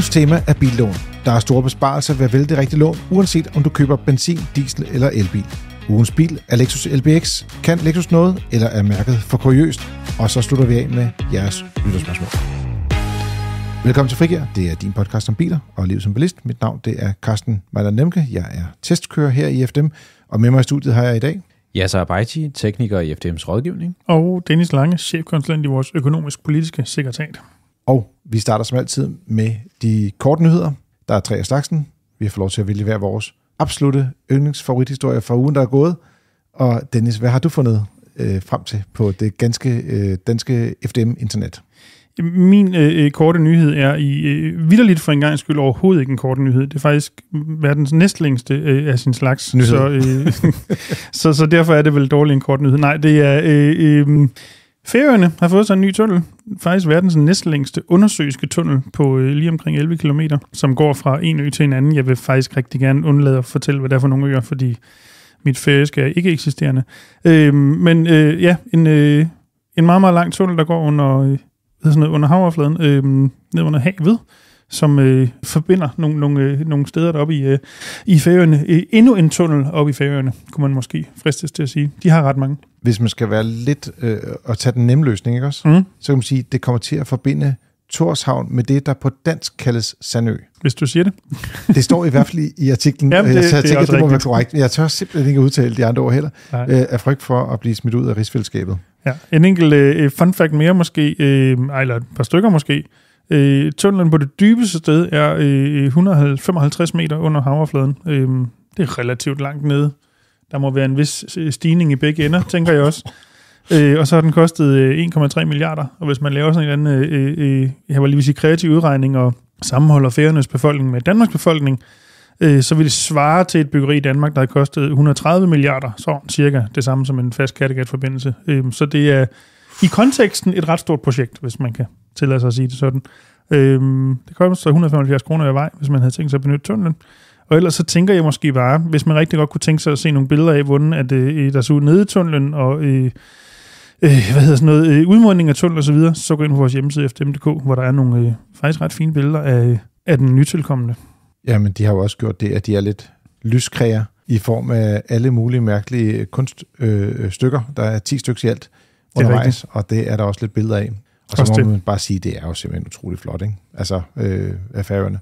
Ugens tema er billån. Der er store besparelser ved at vælge det rigtige lån, uanset om du køber benzin, diesel eller elbil. Ugens bil er Lexus LBX. Kan Lexus noget, eller er mærket for kuriøst? Og så slutter vi af med jeres lytterspørgsmål. Velkommen til Frigir. Det er din podcast om biler og liv som bilist. Mit navn det er Carsten Mejler Nemke. Jeg er testkører her i FDM, og med mig i studiet har jeg i dag... Yasser Abaiti, tekniker i FDM's rådgivning. Og Dennis Lange, chefkonsulent i vores økonomisk-politiske sekretariat. Og vi starter som altid med de korte nyheder. Der er tre af slagsen. Vi har fået lov til at vælge hver vores absolute yndlingsfavorithistorie fra ugen, der er gået. Og Dennis, hvad har du fundet øh, frem til på det ganske øh, danske FDM-internet? Min øh, korte nyhed er i øh, vidderligt for en gang skyld overhovedet ikke en korte nyhed. Det er faktisk verdens næstlængste øh, af sin slags. Nyhed. Så, øh, så, så derfor er det vel dårligt en kort nyhed. Nej, det er øh, øh, Færøerne har fået sig en ny tunnel, faktisk verdens næstlængste undersøiske tunnel på øh, lige omkring 11 km, som går fra en ø til en anden. Jeg vil faktisk rigtig gerne undlade at fortælle, hvad det er for nogle øer, fordi mit færøske er ikke eksisterende. Øh, men øh, ja, en, øh, en meget, meget lang tunnel, der går under, øh, sådan noget, under havoverfladen, øh, ned under havet, som øh, forbinder nogle, nogle, øh, nogle steder deroppe i, øh, i Færøerne. Øh, endnu en tunnel oppe i Færøerne, kunne man måske fristes til at sige. De har ret mange hvis man skal være lidt øh, og tage den nemme løsning, ikke også? Mm. Så kan man sige, at det kommer til at forbinde Torshavn med det, der på dansk kaldes Sandø. Hvis du siger det. det står i hvert fald i, i artiklen, Jamen, det, så jeg tænker, det, det må rigtigt. være korrekt. Jeg tør simpelthen ikke udtale de andre ord heller, øh, af frygt for at blive smidt ud af rigsfællesskabet. Ja. En enkelt øh, øh fun fact mere måske, øh, eller et par stykker måske. Øh, tunnelen på det dybeste sted er øh, 155 øh, meter under havoverfladen. Øh, det er relativt langt nede. Der må være en vis øh, stigning i begge ender, tænker jeg også. Øh, og så har den kostet 1,3 øh, milliarder, og hvis man laver sådan en eller anden, øh, øh, øh jeg var lige sige, kreativ udregning og sammenholder færernes befolkning med Danmarks befolkning, øh, så vil det svare til et byggeri i Danmark, der har kostet 130 milliarder, så cirka det samme som en fast Kattegat-forbindelse. Øh, så det er i konteksten et ret stort projekt, hvis man kan tillade sig at sige det sådan. Øh, det koster 175 kroner i vej, hvis man havde tænkt sig at benytte tunnelen. Og ellers så tænker jeg måske bare, hvis man rigtig godt kunne tænke sig at se nogle billeder af, hvordan at, øh, der så ud nede i tunnelen, og øh, hvad hedder sådan noget, øh, udmundning af tunnel og så videre, så gå ind på vores hjemmeside fdm.dk, hvor der er nogle øh, faktisk ret fine billeder af, af den nytilkommende. Jamen, de har jo også gjort det, at de er lidt lyskræger i form af alle mulige mærkelige øh, kunststykker. Øh, stykker. der er 10 stykker i alt undervejs, det og det er der også lidt billeder af. Og så også må det. man bare sige, at det er jo simpelthen utrolig flot, ikke? Altså, øh, af færøerne.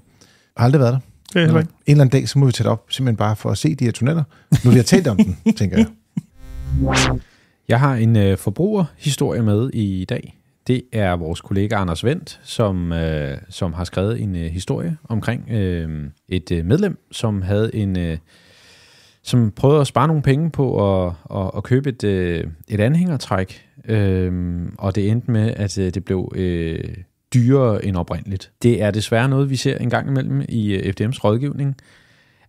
Jeg har aldrig været der. Det er heller ikke. En eller anden dag, så må vi tage det op, simpelthen bare for at se de her tunneller. Nu vi har talt om den, tænker jeg. Jeg har en øh, forbrugerhistorie med i dag. Det er vores kollega Anders Vendt, som, øh, som har skrevet en øh, historie omkring øh, et øh, medlem, som havde en... Øh, som prøvede at spare nogle penge på at, at, at købe et, øh, et anhængertræk, øh, og det endte med, at øh, det blev øh, dyrere end oprindeligt. Det er desværre noget, vi ser en gang imellem i øh, FDM's rådgivning,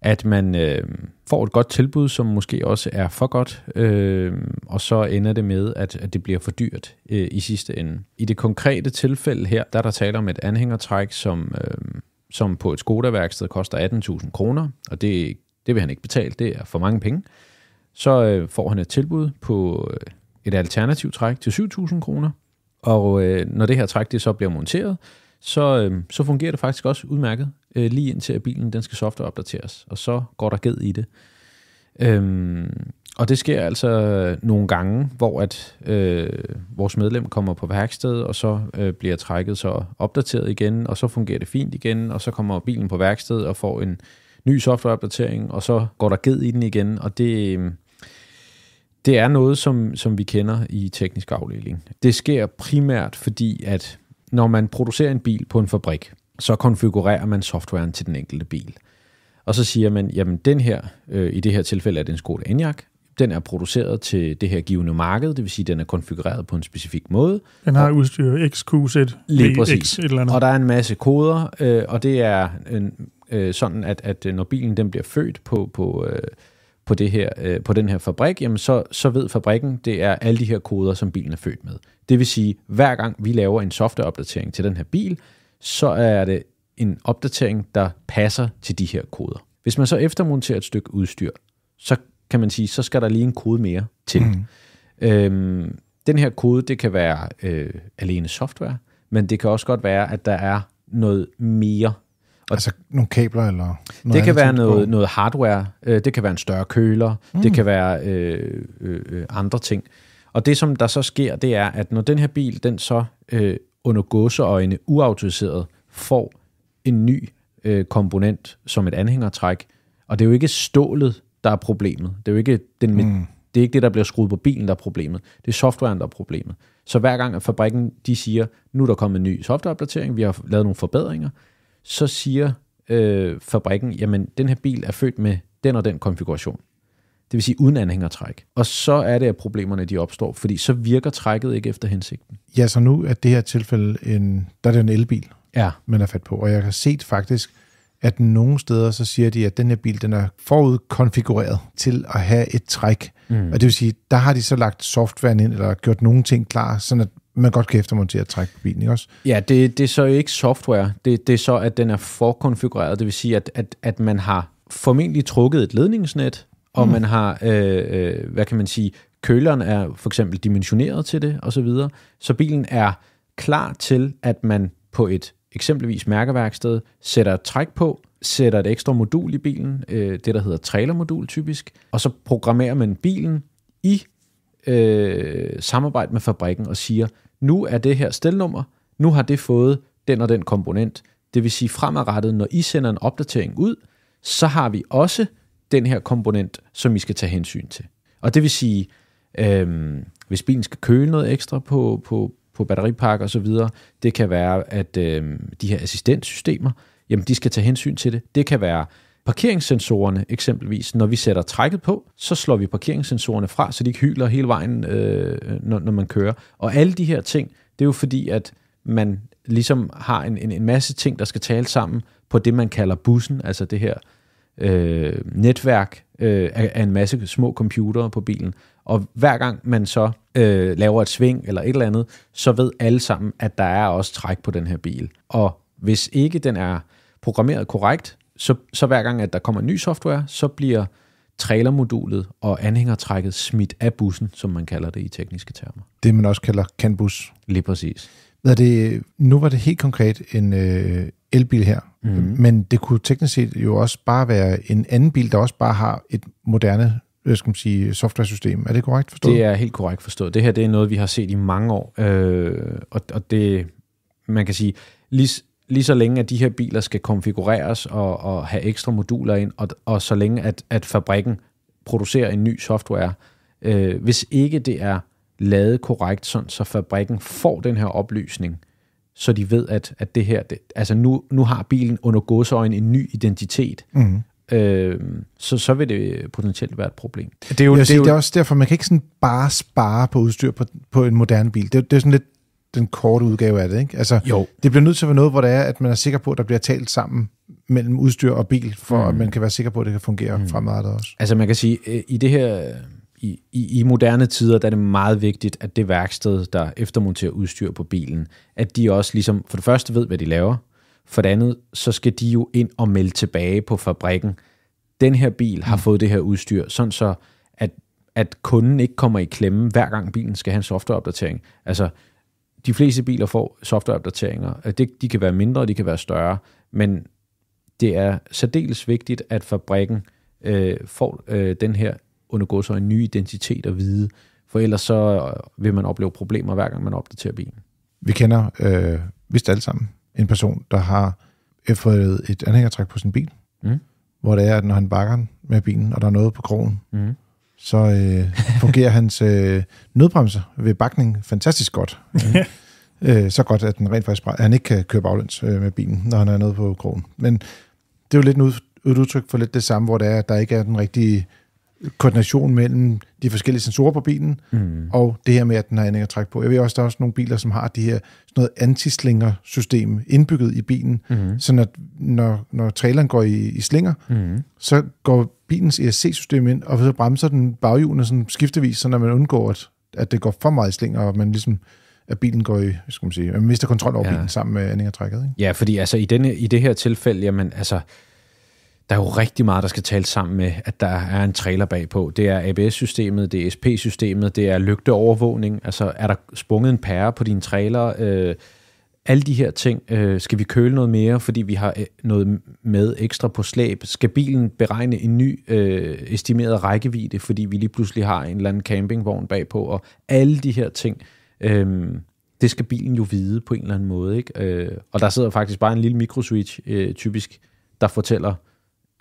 at man øh, får et godt tilbud, som måske også er for godt, øh, og så ender det med, at, at det bliver for dyrt øh, i sidste ende. I det konkrete tilfælde her, der er der tale om et anhængertræk, som, øh, som på et Skoda-værksted koster 18.000 kroner, og det, det vil han ikke betale, det er for mange penge. Så øh, får han et tilbud på øh, et alternativt træk til 7.000 kroner, og øh, når det her træk det så bliver monteret, så, øh, så fungerer det faktisk også udmærket, øh, lige indtil at bilen den skal softwareopdateres, og så går der ged i det. Øhm, og det sker altså nogle gange, hvor at øh, vores medlem kommer på værksted, og så øh, bliver trækket så opdateret igen, og så fungerer det fint igen, og så kommer bilen på værksted og får en ny softwareopdatering, og så går der ged i den igen, og det, øh, det er noget, som, som vi kender i teknisk afdeling. Det sker primært fordi, at når man producerer en bil på en fabrik, så konfigurerer man softwaren til den enkelte bil. Og så siger man, jamen den her, øh, i det her tilfælde er det en Skoda Enyaq, den er produceret til det her givende marked, det vil sige, at den er konfigureret på en specifik måde. Den har udstyr xq Z, lige præcis. et eller andet. Og der er en masse koder, øh, og det er en, øh, sådan, at, at når bilen den bliver født på, på øh, på, det her, øh, på den her fabrik, jamen så, så ved fabrikken, det er alle de her koder, som bilen er født med. Det vil sige, hver gang vi laver en softwareopdatering til den her bil, så er det en opdatering, der passer til de her koder. Hvis man så eftermonterer et stykke udstyr, så kan man sige, så skal der lige en kode mere til. Mm. Øhm, den her kode, det kan være øh, alene software, men det kan også godt være, at der er noget mere og altså nogle kabler eller noget Det kan være noget, noget hardware, øh, det kan være en større køler, mm. det kan være øh, øh, øh, andre ting. Og det, som der så sker, det er, at når den her bil, den så øh, under gåseøjne uautoriseret, får en ny øh, komponent som et anhængertræk, og det er jo ikke stålet, der er problemet. Det er jo ikke den, mm. det, er ikke det, der bliver skruet på bilen, der er problemet. Det er softwaren, der er problemet. Så hver gang at fabrikken de siger, nu er der kommet en ny softwareopdatering, vi har lavet nogle forbedringer, så siger øh, fabrikken, jamen den her bil er født med den og den konfiguration. Det vil sige uden anhængertræk. Og så er det, at problemerne de opstår, fordi så virker trækket ikke efter hensigten. Ja, så nu er det her tilfælde, en, der er det en elbil, ja. man er fat på. Og jeg har set faktisk, at nogle steder så siger de, at den her bil den er forudkonfigureret til at have et træk. Mm. Og det vil sige, der har de så lagt softwaren ind, eller gjort nogle ting klar, sådan at man godt kan eftermontere træk på bilen, ikke også? Ja, det, det er så ikke software. Det, det er så, at den er forkonfigureret. Det vil sige, at, at, at man har formentlig trukket et ledningsnet, og mm. man har, øh, øh, hvad kan man sige, køleren er for eksempel dimensioneret til det, osv. Så, videre. så bilen er klar til, at man på et eksempelvis mærkeværksted sætter et træk på, sætter et ekstra modul i bilen, øh, det der hedder trailermodul typisk, og så programmerer man bilen i øh, samarbejde med fabrikken og siger, nu er det her stelnummer, nu har det fået den og den komponent. Det vil sige fremadrettet, når I sender en opdatering ud, så har vi også den her komponent, som I skal tage hensyn til. Og det vil sige, øhm, hvis bilen skal køle noget ekstra på, på, på batteripakker osv., det kan være, at øhm, de her assistenssystemer, jamen de skal tage hensyn til det. Det kan være, parkeringssensorerne eksempelvis, når vi sætter trækket på, så slår vi parkeringssensorerne fra, så de ikke hyler hele vejen, øh, når, når man kører. Og alle de her ting, det er jo fordi, at man ligesom har en, en, en masse ting, der skal tale sammen på det, man kalder bussen, altså det her øh, netværk øh, af, af en masse små computere på bilen. Og hver gang man så øh, laver et sving eller et eller andet, så ved alle sammen, at der er også træk på den her bil. Og hvis ikke den er programmeret korrekt, så, så hver gang, at der kommer ny software, så bliver trailermodulet og anhængertrækket smidt af bussen, som man kalder det i tekniske termer. Det man også kalder CAN-bus. Lige præcis. Hvad det, nu var det helt konkret en øh, elbil her, mm. men det kunne teknisk set jo også bare være en anden bil, der også bare har et moderne jeg skal man sige, software-system. Er det korrekt forstået? Det er helt korrekt forstået. Det her det er noget, vi har set i mange år, øh, og, og det, man kan sige, lige, lige så længe, at de her biler skal konfigureres og, og have ekstra moduler ind, og, og så længe, at, at fabrikken producerer en ny software, øh, hvis ikke det er lavet korrekt, sådan, så fabrikken får den her oplysning, så de ved, at, at det her, det, altså nu, nu har bilen under godsøjen en ny identitet, mm. øh, så, så vil det potentielt være et problem. Det er, jo, det, er sige, jo, det er også derfor, man kan ikke sådan bare spare på udstyr på, på en moderne bil. Det, det er sådan lidt den korte udgave af det, ikke? Altså, jo. det bliver nødt til at være noget, hvor det er, at man er sikker på, at der bliver talt sammen mellem udstyr og bil, for mm. at man kan være sikker på, at det kan fungere mm. fremadrettet også. Altså man kan sige, i det her i, i, i moderne tider, der er det meget vigtigt, at det værksted, der eftermonterer udstyr på bilen, at de også ligesom, for det første ved, hvad de laver, for det andet, så skal de jo ind og melde tilbage på fabrikken. Den her bil har mm. fået det her udstyr, sådan så, at, at kunden ikke kommer i klemme, hver gang bilen skal have en softwareopdatering. Altså, de fleste biler får softwareopdateringer. Øh, det, de kan være mindre, og de kan være større, men det er særdeles vigtigt, at fabrikken øh, får øh, den her undergå så en ny identitet og vide, for ellers så øh, vil man opleve problemer, hver gang man opdaterer bilen. Vi kender øh, vist alle sammen en person, der har fået et anhængertræk på sin bil, mm. hvor det er, at når han bakker med bilen, og der er noget på krogen, mm så øh, fungerer hans øh, nødbremser ved bakning fantastisk godt. Øh, øh, så godt, at den rent faktisk, at han ikke kan øh, køre baglæns øh, med bilen, når han er nede på krogen. Men det er jo lidt en ud, et udtryk for lidt det samme, hvor det er, at der ikke er den rigtige koordination mellem de forskellige sensorer på bilen, mm. og det her med, at den har anlæg at trække på. Jeg ved også, der er også nogle biler, som har det her sådan noget antislinger-system indbygget i bilen, mm. så når, når, når traileren går i, i slinger, mm. så går bilens ESC-system ind, og så bremser den baghjulene sådan skiftevis, så når man undgår, at, at det går for meget i slinger, og man ligesom at bilen går i, skal man sige, man mister kontrol over ja. bilen sammen med anlæg trækket. Ikke? Ja, fordi altså i, denne, i det her tilfælde, jamen altså, der er jo rigtig meget, der skal tale sammen med, at der er en trailer bagpå. Det er ABS-systemet, det er SP-systemet, det er lygteovervågning. Altså, er der sprunget en pære på dine trailer? Øh, alle de her ting. Øh, skal vi køle noget mere, fordi vi har øh, noget med ekstra på slæb? Skal bilen beregne en ny øh, estimeret rækkevidde, fordi vi lige pludselig har en eller anden campingvogn bagpå? Og alle de her ting, øh, det skal bilen jo vide på en eller anden måde. Ikke? Øh, og der sidder faktisk bare en lille mikroswitch, øh, typisk, der fortæller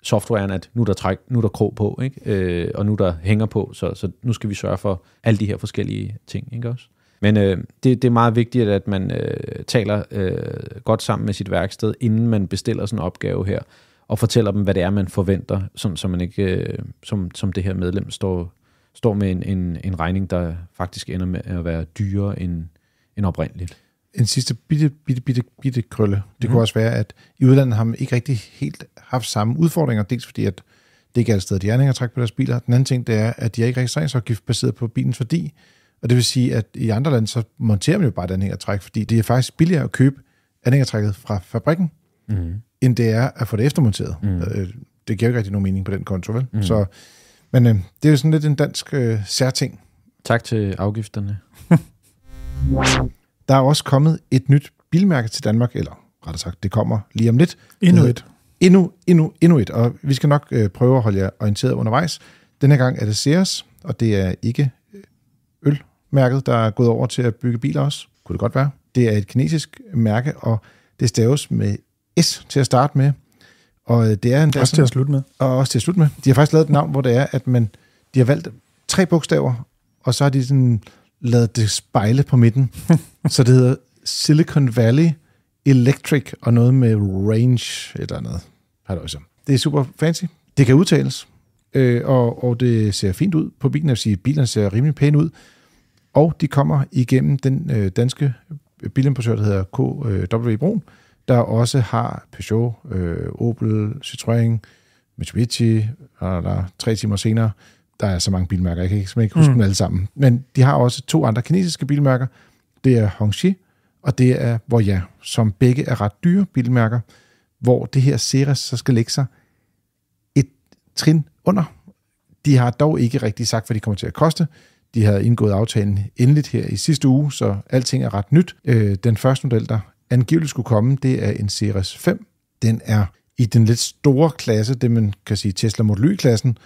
softwaren, at nu er der, træk, nu er der krog på, ikke? Øh, og nu er der hænger på, så, så nu skal vi sørge for alle de her forskellige ting. Ikke også? Men øh, det, det er meget vigtigt, at man øh, taler øh, godt sammen med sit værksted, inden man bestiller sådan en opgave her, og fortæller dem, hvad det er, man forventer, sådan, så man ikke, øh, som, som det her medlem, står, står med en, en, en regning, der faktisk ender med at være dyrere end, end oprindeligt en sidste bitte, bitte, bitte, bitte krølle. Det mm. kunne mhm. også være, at i udlandet har man ikke rigtig helt haft samme udfordringer, dels fordi, at det ikke er sted, at de er træk på deres biler. Den anden ting, det er, at de er ikke registreringsafgift baseret på bilens værdi. Og det vil sige, at i andre lande, så monterer man jo bare her træk, fordi det er faktisk billigere at købe anhængertrækket fra fabrikken, mm. end det er at få det eftermonteret. Mm. Det giver jo ikke rigtig nogen mening på den konto, vel? Mm. Så, men øh, det er jo sådan lidt en dansk øh, særting. Tak til afgifterne. Der er også kommet et nyt bilmærke til Danmark, eller rettere sagt, det kommer lige om lidt. Endnu et. Endnu, endnu, endnu et. Og vi skal nok øh, prøve at holde jer orienteret undervejs. Denne gang er det Sears, og det er ikke øh, ølmærket, der er gået over til at bygge biler også. Kunne det godt være. Det er et kinesisk mærke, og det staves med S til at starte med. Og øh, det er en også til at slutte med. Og også til at slutte med. De har faktisk lavet et navn, hvor det er, at man, de har valgt tre bogstaver, og så har de sådan lavet det spejle på midten. så det hedder Silicon Valley Electric og noget med range et eller andet. Halløjsa. Det er super fancy. Det kan udtales, øh, og, og det ser fint ud på bilen. Jeg vil sige, bilerne ser rimelig pæne ud. Og de kommer igennem den øh, danske bilimportør, der hedder KW øh, Brun, der også har Peugeot, øh, Opel, Citroën, Mitsubishi, der, der, tre timer senere, der er så mange bilmærker, jeg kan ikke, ikke huske mm. dem alle sammen. Men de har også to andre kinesiske bilmærker. Det er Hongxi, og det er Voya, som begge er ret dyre bilmærker, hvor det her Ceres så skal lægge sig et trin under. De har dog ikke rigtig sagt, hvad de kommer til at koste. De havde indgået aftalen endeligt her i sidste uge, så alting er ret nyt. Øh, den første model, der angiveligt skulle komme, det er en Ceres 5. Den er i den lidt store klasse, det man kan sige Tesla Model Y-klassen,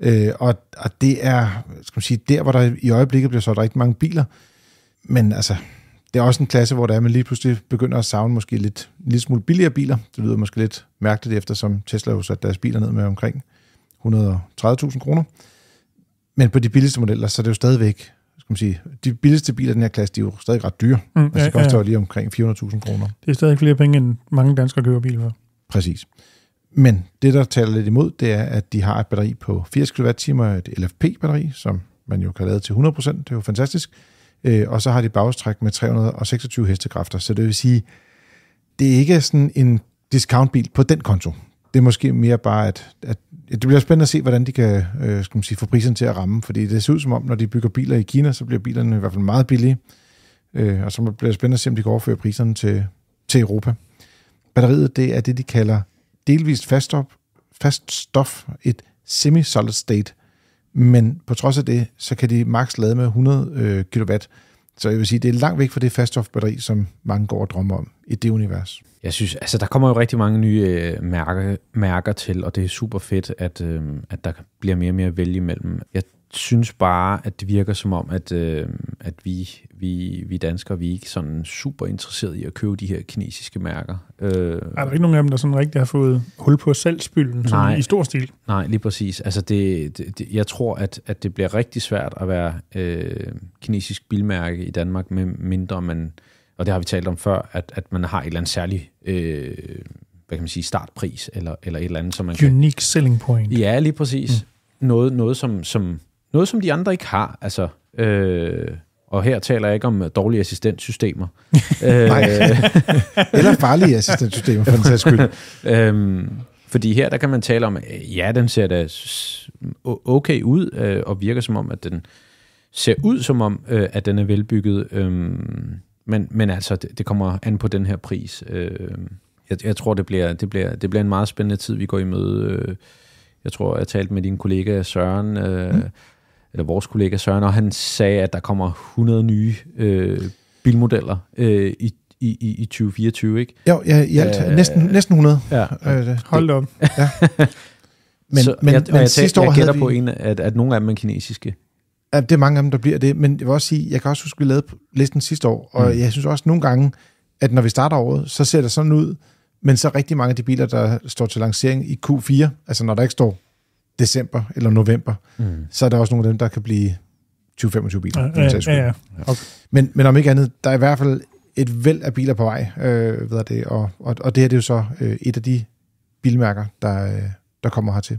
Øh, og, og det er skal man sige, der, hvor der i øjeblikket bliver solgt rigtig mange biler. Men altså, det er også en klasse, hvor der er, man lige pludselig begynder at savne måske lidt, en lille smule billigere biler. Det lyder måske lidt mærkeligt, eftersom Tesla jo satte deres biler ned med omkring 130.000 kroner. Men på de billigste modeller, så er det jo stadigvæk skal man sige, de billigste biler i den her klasse, de er jo stadig ret dyre. Mm, altså, ja, det koster ja. jo lige omkring 400.000 kroner. Det er stadig flere penge, end mange danskere køber biler for. Præcis. Men det, der taler lidt imod, det er, at de har et batteri på 80 kWh, et LFP-batteri, som man jo kan lade til 100%, det er jo fantastisk. Øh, og så har de bagstræk med 326 hestekræfter, så det vil sige, det er ikke sådan en discountbil på den konto. Det er måske mere bare, at, at det bliver spændende at se, hvordan de kan øh, skal man sige, få prisen til at ramme, fordi det ser ud som om, når de bygger biler i Kina, så bliver bilerne i hvert fald meget billige, øh, og så bliver det spændende at se, om de kan overføre priserne til, til Europa. Batteriet, det er det, de kalder delvist faststof, fast stof, et semi-solid state, men på trods af det, så kan de max lade med 100 øh, kW. Så jeg vil sige, det er langt væk fra det faststofbatteri, som mange går og drømmer om i det univers. Jeg synes, altså der kommer jo rigtig mange nye øh, mærker, mærker til, og det er super fedt, at, øh, at der bliver mere og mere at vælge imellem. Jeg synes bare, at det virker som om, at, øh, at vi, vi, vi danskere, vi er ikke sådan super interesserede i at købe de her kinesiske mærker. Øh, er der ikke nogen af dem, der sådan rigtig har fået hul på salgsbylden nej, i stor stil? Nej, lige præcis. Altså det, det, det, jeg tror, at, at det bliver rigtig svært at være øh, kinesisk bilmærke i Danmark, med mindre man, og det har vi talt om før, at, at man har et eller andet særligt... Øh, hvad kan man sige, startpris, eller, eller et eller andet, som man Unique kan... selling point. Ja, lige præcis. Mm. Noget, noget som, som noget, som de andre ikke har, altså... Øh, og her taler jeg ikke om dårlige assistentsystemer. Nej, øh, eller farlige assistenssystemer, for den sags skyld. øhm, fordi her, der kan man tale om, øh, ja, den ser da okay ud, øh, og virker som om, at den ser ud som om, øh, at den er velbygget. Øh, men, men altså, det, det kommer an på den her pris. Øh, jeg, jeg tror, det bliver, det, bliver, det bliver en meget spændende tid, vi går i møde. Øh, jeg tror, jeg talte med din kollega Søren... Øh, mm eller vores kollega Søren, og han sagde, at der kommer 100 nye øh, bilmodeller øh, i i, i, i 2024, ikke? Jo, ja, i alt. Æh, øh, næsten, næsten 100. Ja. Øh, Hold op. ja. Men, så, men, jeg, men jeg, sidste jeg, jeg år jeg gætter vi... på, en, at, at nogle af dem er kinesiske. Ja, det er mange af dem, der bliver det. Men jeg vil også sige, jeg kan også huske, at vi lavede listen sidste år, og mm. jeg synes også nogle gange, at når vi starter året, så ser det sådan ud, men så rigtig mange af de biler, der står til lancering i Q4, altså når der ikke står december eller november, mm. så er der også nogle af dem, der kan blive 20-25 biler. Ja, ja, ja, ja. Okay. Men, men om ikke andet, der er i hvert fald et væld af biler på vej, øh, ved det, og, og, og det her det er jo så øh, et af de bilmærker, der, øh, der kommer hertil.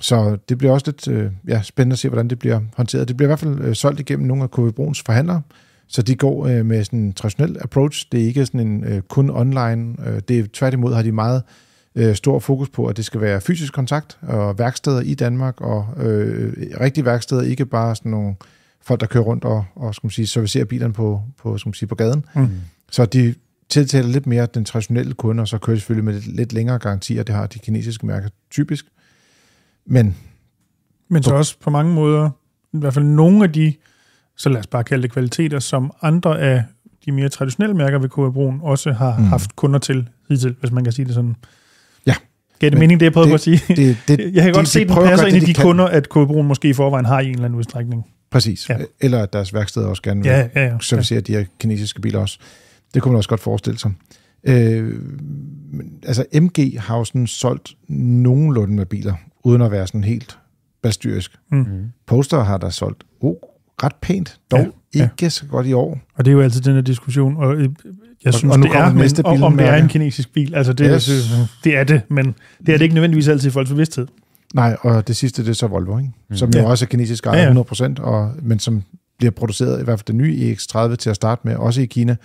Så det bliver også lidt øh, ja, spændende at se, hvordan det bliver håndteret. Det bliver i hvert fald øh, solgt igennem nogle af KV Bruns forhandlere, så de går øh, med sådan en traditionel approach. Det er ikke sådan en øh, kun online. Øh, det er, tværtimod har de meget øh, øh, stor fokus på, at det skal være fysisk kontakt og værksteder i Danmark, og øh, rigtige værksteder, ikke bare sådan nogle folk, der kører rundt og, og skal man sige, servicerer bilerne på, på, skal man sige, på gaden. Mm. Så de tiltaler lidt mere den traditionelle kunde, og så kører de selvfølgelig med lidt, lidt længere garantier, det har de kinesiske mærker typisk. Men, Men så på, også på mange måder, i hvert fald nogle af de, så lad os bare kalde det kvaliteter, som andre af de mere traditionelle mærker ved KV Broen også har mm. haft kunder til hidtil, hvis man kan sige det sådan. Giver det mening, det jeg prøvede det, at sige? Det, det, jeg kan det, godt det, se, at den passer ind i de, de kan. kunder, at Kåbroen måske i forvejen har i en eller anden udstrækning. Præcis. Ja. Eller at deres værksted også gerne vil ja, ja, ja, servicere ja. de her kinesiske biler også. Det kunne man også godt forestille sig. Øh, altså MG har jo sådan solgt nogenlunde med biler, uden at være sådan helt bastyrisk. Mm. mm. Poster har der solgt oh, ret pænt, dog ja, ikke ja. så godt i år. Og det er jo altid den her diskussion, og øh, jeg synes, og nu det kommer er, det næste bil, om det er en kinesisk bil. Altså, det, yes. det, det er det, men det er det ikke nødvendigvis altid i folks bevidsthed. Nej, og det sidste, det er så Volvo, ikke? Mm. som jo ja. også er kinesisk ejer ja, ja. 100%, og, men som bliver produceret, i hvert fald den nye EX30 til at starte med, også i Kina.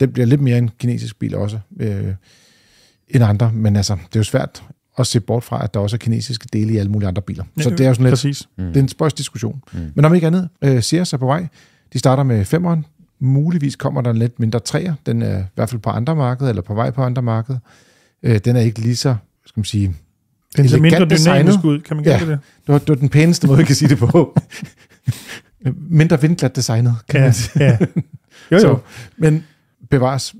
Den bliver lidt mere en kinesisk bil også, øh, end andre, men altså, det er jo svært at se bort fra, at der også er kinesiske dele i alle mulige andre biler. Ja, så det er jo sådan lidt, præcis. Mm. det er en spøjs diskussion. Mm. Men om ikke andet, øh, Sears er på vej. De starter med 5'eren, Muligvis kommer der en lidt mindre træer. Den er i hvert fald på andre markeder, eller på vej på andre markeder. Øh, den er ikke lige så, skal man sige, den ser mindre dynamisk ud, kan man ja, det? Det var, det var den pæneste måde, jeg kan sige det på. mindre vindglat designet, kan ja, man sige. Ja. Jo, jo. Så, men bevares.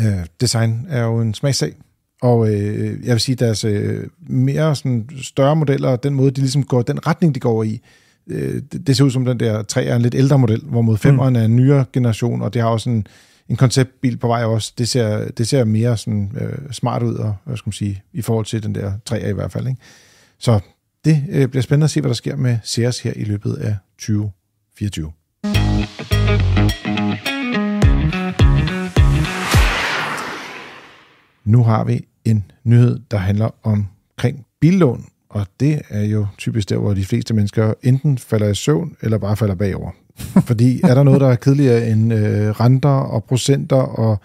Øh, design er jo en smagsag. Og øh, jeg vil sige, deres øh, mere sådan, større modeller, den måde, de ligesom går, den retning, de går i, øh, det, det ser ud som den der 3 er en lidt ældre model, hvor mod 5'eren mm. er en nyere generation, og det har også en, en konceptbil på vej også. Det ser, det ser mere sådan, øh, smart ud, og, hvad skal man sige, i forhold til den der 3 i hvert fald. Ikke? Så det øh, bliver spændende at se, hvad der sker med Sears her i løbet af 2024. Nu har vi en nyhed, der handler omkring billån, og det er jo typisk der, hvor de fleste mennesker enten falder i søvn, eller bare falder bagover. Fordi er der noget, der er kedeligere end øh, renter og procenter og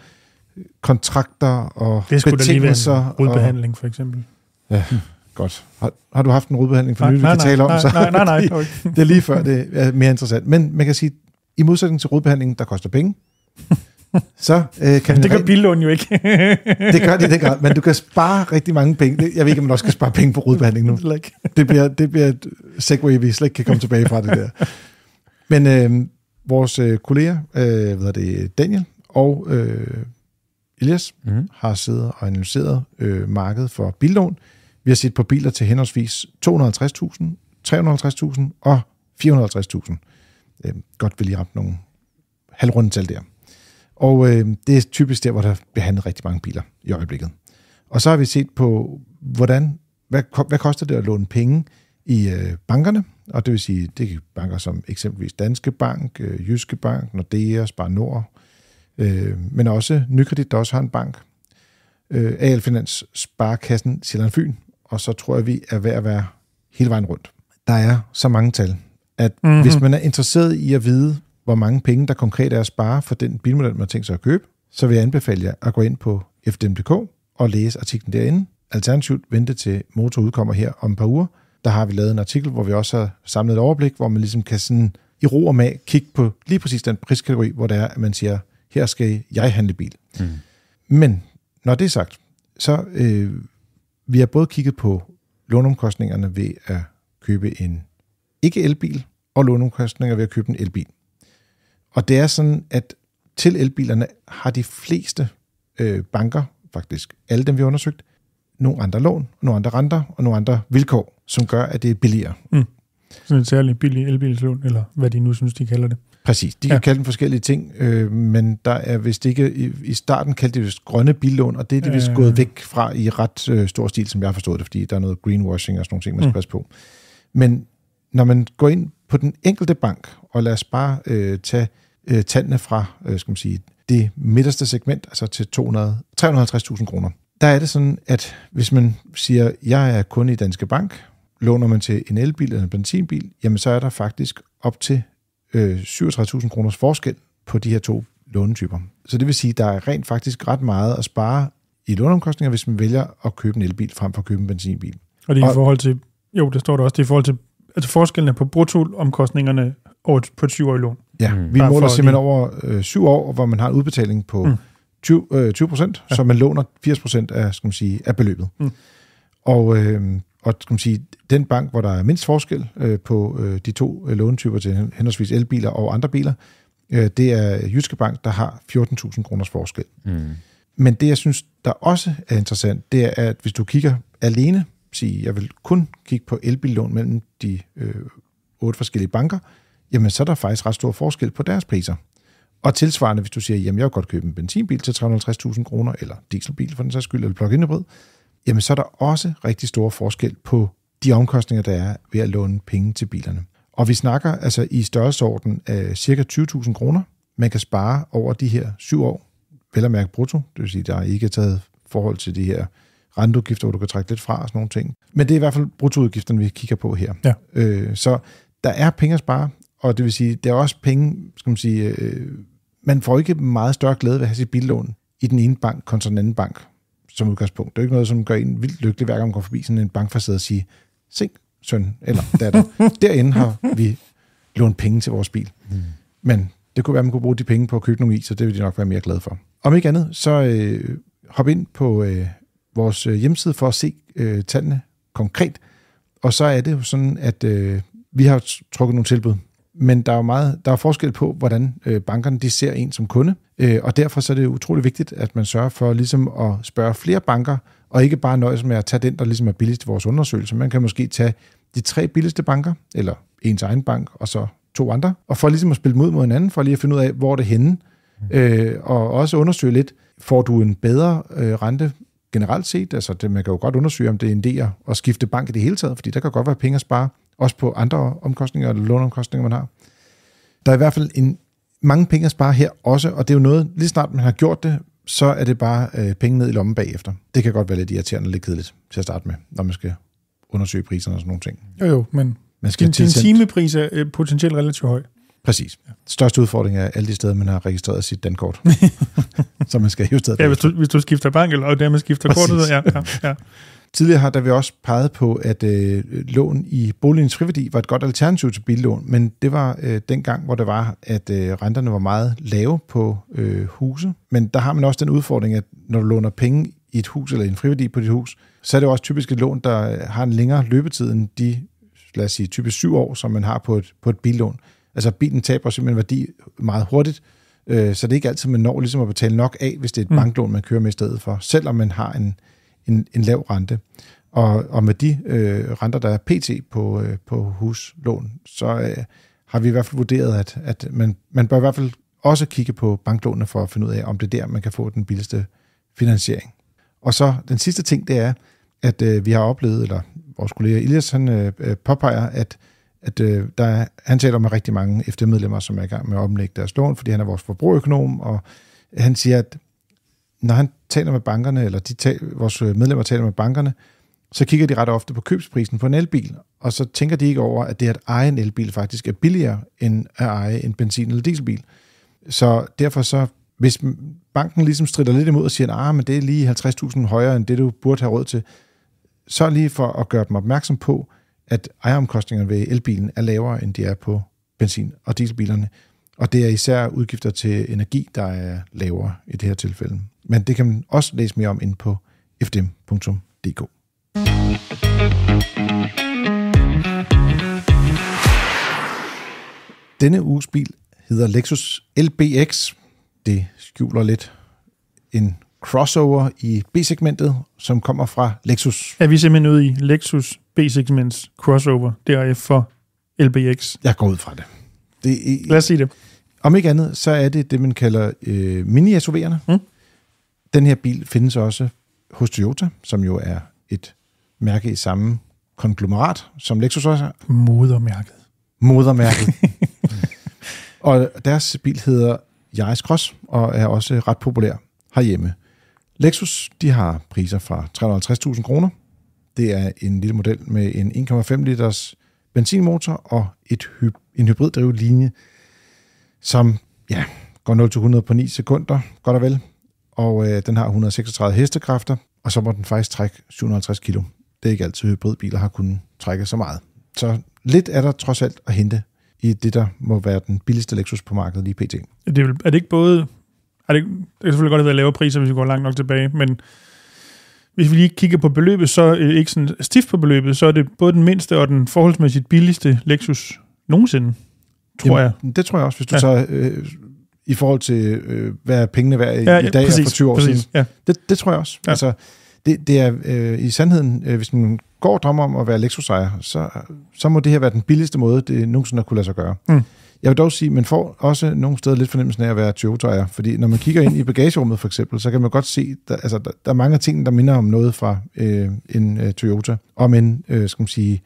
kontrakter og det skulle betingelser? Det skulle og, for eksempel. Ja, hmm. godt. Har, har du haft en rodbehandling for nylig, vi kan nej, tale om? Nej, så, nej, nej. nej, nej. det er lige før, det er mere interessant. Men man kan sige, i modsætning til rodbehandlingen, der koster penge, så øh, kan Det gør billån jo ikke. det gør det, det gør, men du kan spare rigtig mange penge. Jeg ved ikke, om man også kan spare penge på rodbehandling nu. Det bliver, det bliver et segway, vi slet ikke kan komme tilbage fra det der. Men øh, vores øh, kolleger, øh, hvad er det, Daniel og øh, Elias, mm. har siddet og analyseret øh, markedet for billån. Vi har set på biler til henholdsvis 250.000, 350.000 og 450.000. Øh, godt, vil lige ramme nogle halvrunde tal der. Og øh, det er typisk der, hvor der bliver handlet rigtig mange biler i øjeblikket. Og så har vi set på, hvordan, hvad, hvad koster det at låne penge i øh, bankerne? Og det vil sige, det er banker som eksempelvis Danske Bank, øh, Jyske Bank, Nordea, Spar Nord, øh, men også Nykredit, der også har en bank. Øh, AL Finans, Sparkassen, Sjælland Fyn, og så tror jeg, vi er ved at være hele vejen rundt. Der er så mange tal, at mm-hmm. hvis man er interesseret i at vide, hvor mange penge der konkret er at spare for den bilmodel, man tænker sig at købe, så vil jeg anbefale jer at gå ind på fdm.dk og læse artiklen derinde. Alternativt vente til motor udkommer her om et par uger. Der har vi lavet en artikel, hvor vi også har samlet et overblik, hvor man ligesom kan sådan i ro og mag kigge på lige præcis den priskategori, hvor det er, at man siger, her skal jeg handle bil. Mm. Men når det er sagt, så øh, vi har både kigget på låneomkostningerne ved at købe en ikke-elbil, og låneomkostninger ved at købe en elbil. Og det er sådan, at til elbilerne har de fleste øh, banker, faktisk alle dem, vi har undersøgt, nogle andre lån, nogle andre renter og nogle andre vilkår, som gør, at det er billigere. Mm. Sådan et særligt billigt elbilslån, eller hvad de nu synes, de kalder det. Præcis. De kan ja. kalde dem forskellige ting, øh, men der er vist ikke... I, i starten kaldte de vist grønne billån, og det er de vist øh. gået væk fra i ret øh, stor stil, som jeg har forstået det, fordi der er noget greenwashing og sådan nogle ting, man skal mm. passe på. Men når man går ind på den enkelte bank, og lad os bare øh, tage øh, tallene fra øh, skal man sige, det midterste segment, altså til 200, 350.000 kroner. Der er det sådan, at hvis man siger, jeg er kunde i Danske Bank, låner man til en elbil eller en benzinbil, jamen så er der faktisk op til øh, 37.000 kroners forskel på de her to lånetyper. Så det vil sige, at der er rent faktisk ret meget at spare i låneomkostninger, hvis man vælger at købe en elbil frem for at købe en benzinbil. Og det er i forhold til, jo, det står der også, det er i forhold til, altså forskellen på bruttoomkostningerne over på et syvårigt lån. Ja, mm. vi måler simpelthen lige... over øh, syv år, hvor man har en udbetaling på mm. 20, øh, 20 ja. så man låner 80 procent af, skal man sige, af beløbet. Mm. Og, øh, og skal man sige, den bank, hvor der er mindst forskel øh, på øh, de to øh, lånetyper til henholdsvis elbiler og andre biler, øh, det er Jyske Bank, der har 14.000 kroners forskel. Mm. Men det, jeg synes, der også er interessant, det er, at hvis du kigger alene, sige, jeg vil kun kigge på elbillån mellem de øh, otte forskellige banker, jamen så er der faktisk ret stor forskel på deres priser. Og tilsvarende, hvis du siger, jamen jeg vil godt købe en benzinbil til 350.000 kroner, eller dieselbil for den sags skyld, eller plug-in hybrid, jamen så er der også rigtig stor forskel på de omkostninger, der er ved at låne penge til bilerne. Og vi snakker altså i størrelsesorden af cirka 20.000 kroner, man kan spare over de her syv år, vel at mærke brutto, det vil sige, der er ikke taget forhold til de her renteudgifter, hvor du kan trække lidt fra og sådan nogle ting. Men det er i hvert fald bruttoudgifterne, vi kigger på her. Ja. Øh, så der er penge at spare, og det vil sige, der er også penge, skal man sige, øh, man får ikke meget større glæde ved at have sit billån i den ene bank kontra den anden bank som udgangspunkt. Det er ikke noget, som gør en vildt lykkelig, hver gang man går forbi sådan en bankfacade og siger, se, søn eller datter, derinde har vi lånt penge til vores bil. Mm. Men det kunne være, at man kunne bruge de penge på at købe nogle is, så det vil de nok være mere glade for. Om ikke andet, så øh, hop ind på øh, vores øh, hjemmeside for at se øh, tallene konkret. Og så er det jo sådan, at øh, vi har trukket nogle tilbud men der er jo meget, der er forskel på, hvordan øh, bankerne de ser en som kunde, øh, og derfor så er det utrolig vigtigt, at man sørger for ligesom at spørge flere banker, og ikke bare nøjes med at tage den, der ligesom er billigst i vores undersøgelse. Man kan måske tage de tre billigste banker, eller ens egen bank, og så to andre, og for ligesom at spille mod mod hinanden, for lige at finde ud af, hvor er det henne, øh, og også undersøge lidt, får du en bedre øh, rente generelt set, altså det, man kan jo godt undersøge, om det er en idé at skifte bank i det hele taget, fordi der kan godt være penge at spare, også på andre omkostninger, eller låneomkostninger, man har. Der er i hvert fald en, mange penge at spare her også, og det er jo noget, lige snart man har gjort det, så er det bare øh, penge ned i lommen bagefter. Det kan godt være lidt irriterende og lidt kedeligt til at starte med, når man skal undersøge priserne og sådan nogle ting. Jo jo, men man skal din, din timepris er øh, potentielt relativt høj. Præcis. Største udfordring er alle de steder, man har registreret sit dankort. så man skal hæve stedet. Ja, hvis du, hvis du skifter bank, eller og dermed skifter Præcis. kortet. Ja, ja, ja. Tidligere har der vi også peget på, at øh, lån i boligens friværdi var et godt alternativ til billån, men det var øh, dengang, hvor det var, at øh, renterne var meget lave på øh, huse. Men der har man også den udfordring, at når du låner penge i et hus eller en friværdi på dit hus, så er det jo også typisk et lån, der har en længere løbetid end de, lad os sige, typisk syv år, som man har på et, på et billån. Altså bilen taber simpelthen værdi meget hurtigt, øh, så det er ikke altid, man når ligesom at betale nok af, hvis det er et mm. banklån, man kører med i stedet for, selvom man har en, en, en lav rente. Og, og med de øh, renter, der er pt. på, øh, på huslån, så øh, har vi i hvert fald vurderet, at, at man, man bør i hvert fald også kigge på banklånene for at finde ud af, om det er der, man kan få den billigste finansiering. Og så den sidste ting, det er, at øh, vi har oplevet, eller vores kollega Ilias, han øh, øh, påpeger, at, at øh, der er, han taler med rigtig mange FD-medlemmer, som er i gang med at omlægge deres lån, fordi han er vores forbrugerøkonom, og han siger, at når han taler med bankerne, eller de tal, vores øh, medlemmer taler med bankerne, så kigger de ret ofte på købsprisen på en elbil, og så tænker de ikke over, at det at eje en elbil faktisk er billigere end at eje en benzin- eller dieselbil. Så derfor så, hvis banken ligesom strider lidt imod og siger, at ah, men det er lige 50.000 højere end det, du burde have råd til, så lige for at gøre dem opmærksom på, at ejeromkostningerne ved elbilen er lavere, end de er på benzin- og dieselbilerne. Og det er især udgifter til energi, der er lavere i det her tilfælde. Men det kan man også læse mere om inde på fdm.dk. Denne uges bil hedder Lexus LBX. Det skjuler lidt en crossover i B-segmentet, som kommer fra Lexus. Er vi simpelthen ude i Lexus B-segments crossover, deraf for LBX? Jeg går ud fra det. det er, Lad os sige det. Om ikke andet, så er det det, man kalder øh, mini-SUV'erne. Mm den her bil findes også hos Toyota, som jo er et mærke i samme konglomerat, som Lexus også er. Modermærket. Modermærket. og deres bil hedder Yaris Cross, og er også ret populær herhjemme. Lexus, de har priser fra 350.000 kroner. Det er en lille model med en 1,5 liters benzinmotor og et hy- en linje, som ja, går 0-100 på 9 sekunder, godt og vel og øh, den har 136 hestekræfter, og så må den faktisk trække 750 kilo. Det er ikke altid hybridbiler har kunnet trække så meget. Så lidt er der trods alt at hente i det, der må være den billigste Lexus på markedet lige pt. Er det, er det ikke både... Er det, det kan selvfølgelig godt have været lave priser, hvis vi går langt nok tilbage, men hvis vi lige kigger på beløbet, så øh, ikke sådan stift på beløbet, så er det både den mindste og den forholdsmæssigt billigste Lexus nogensinde, tror Jamen, jeg. Det tror jeg også, hvis du ja. så øh, i forhold til, øh, hvad pengene værd i, ja, i dag præcis, for 20 år præcis, siden. Ja. Det, det tror jeg også. Ja. Altså, det, det er øh, i sandheden, øh, hvis man går og drømmer om at være Lexus-ejer, så, så må det her være den billigste måde, det nogensinde har kunne lade sig gøre. Mm. Jeg vil dog sige, man får også nogle steder lidt fornemmelsen af at være Toyota-ejer, fordi når man kigger ind i bagagerummet for eksempel, så kan man godt se, der, altså, der, der er mange ting, der minder om noget fra øh, en øh, Toyota, om en, øh, skal man sige,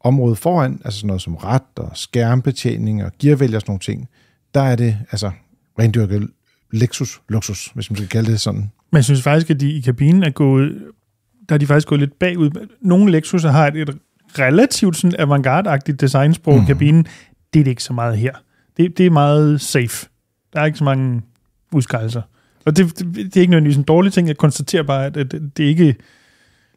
område foran, altså sådan noget som ret og skærmbetjening og gearvælger og sådan nogle ting, der er det, altså rendyrket Lexus luksus, hvis man skal kalde det sådan. Men jeg synes faktisk, at de i kabinen er gået, der er de faktisk gået lidt bagud. Nogle Lexus'er har et, et relativt sådan avantgarde-agtigt designsprog mm. i mhm. kabinen. Det er det ikke så meget her. Det, det er meget safe. Der er ikke så mange udskejelser. Og det, det, det er ikke nødvendigvis en dårlig ting. Jeg konstaterer bare, at, det, det er ikke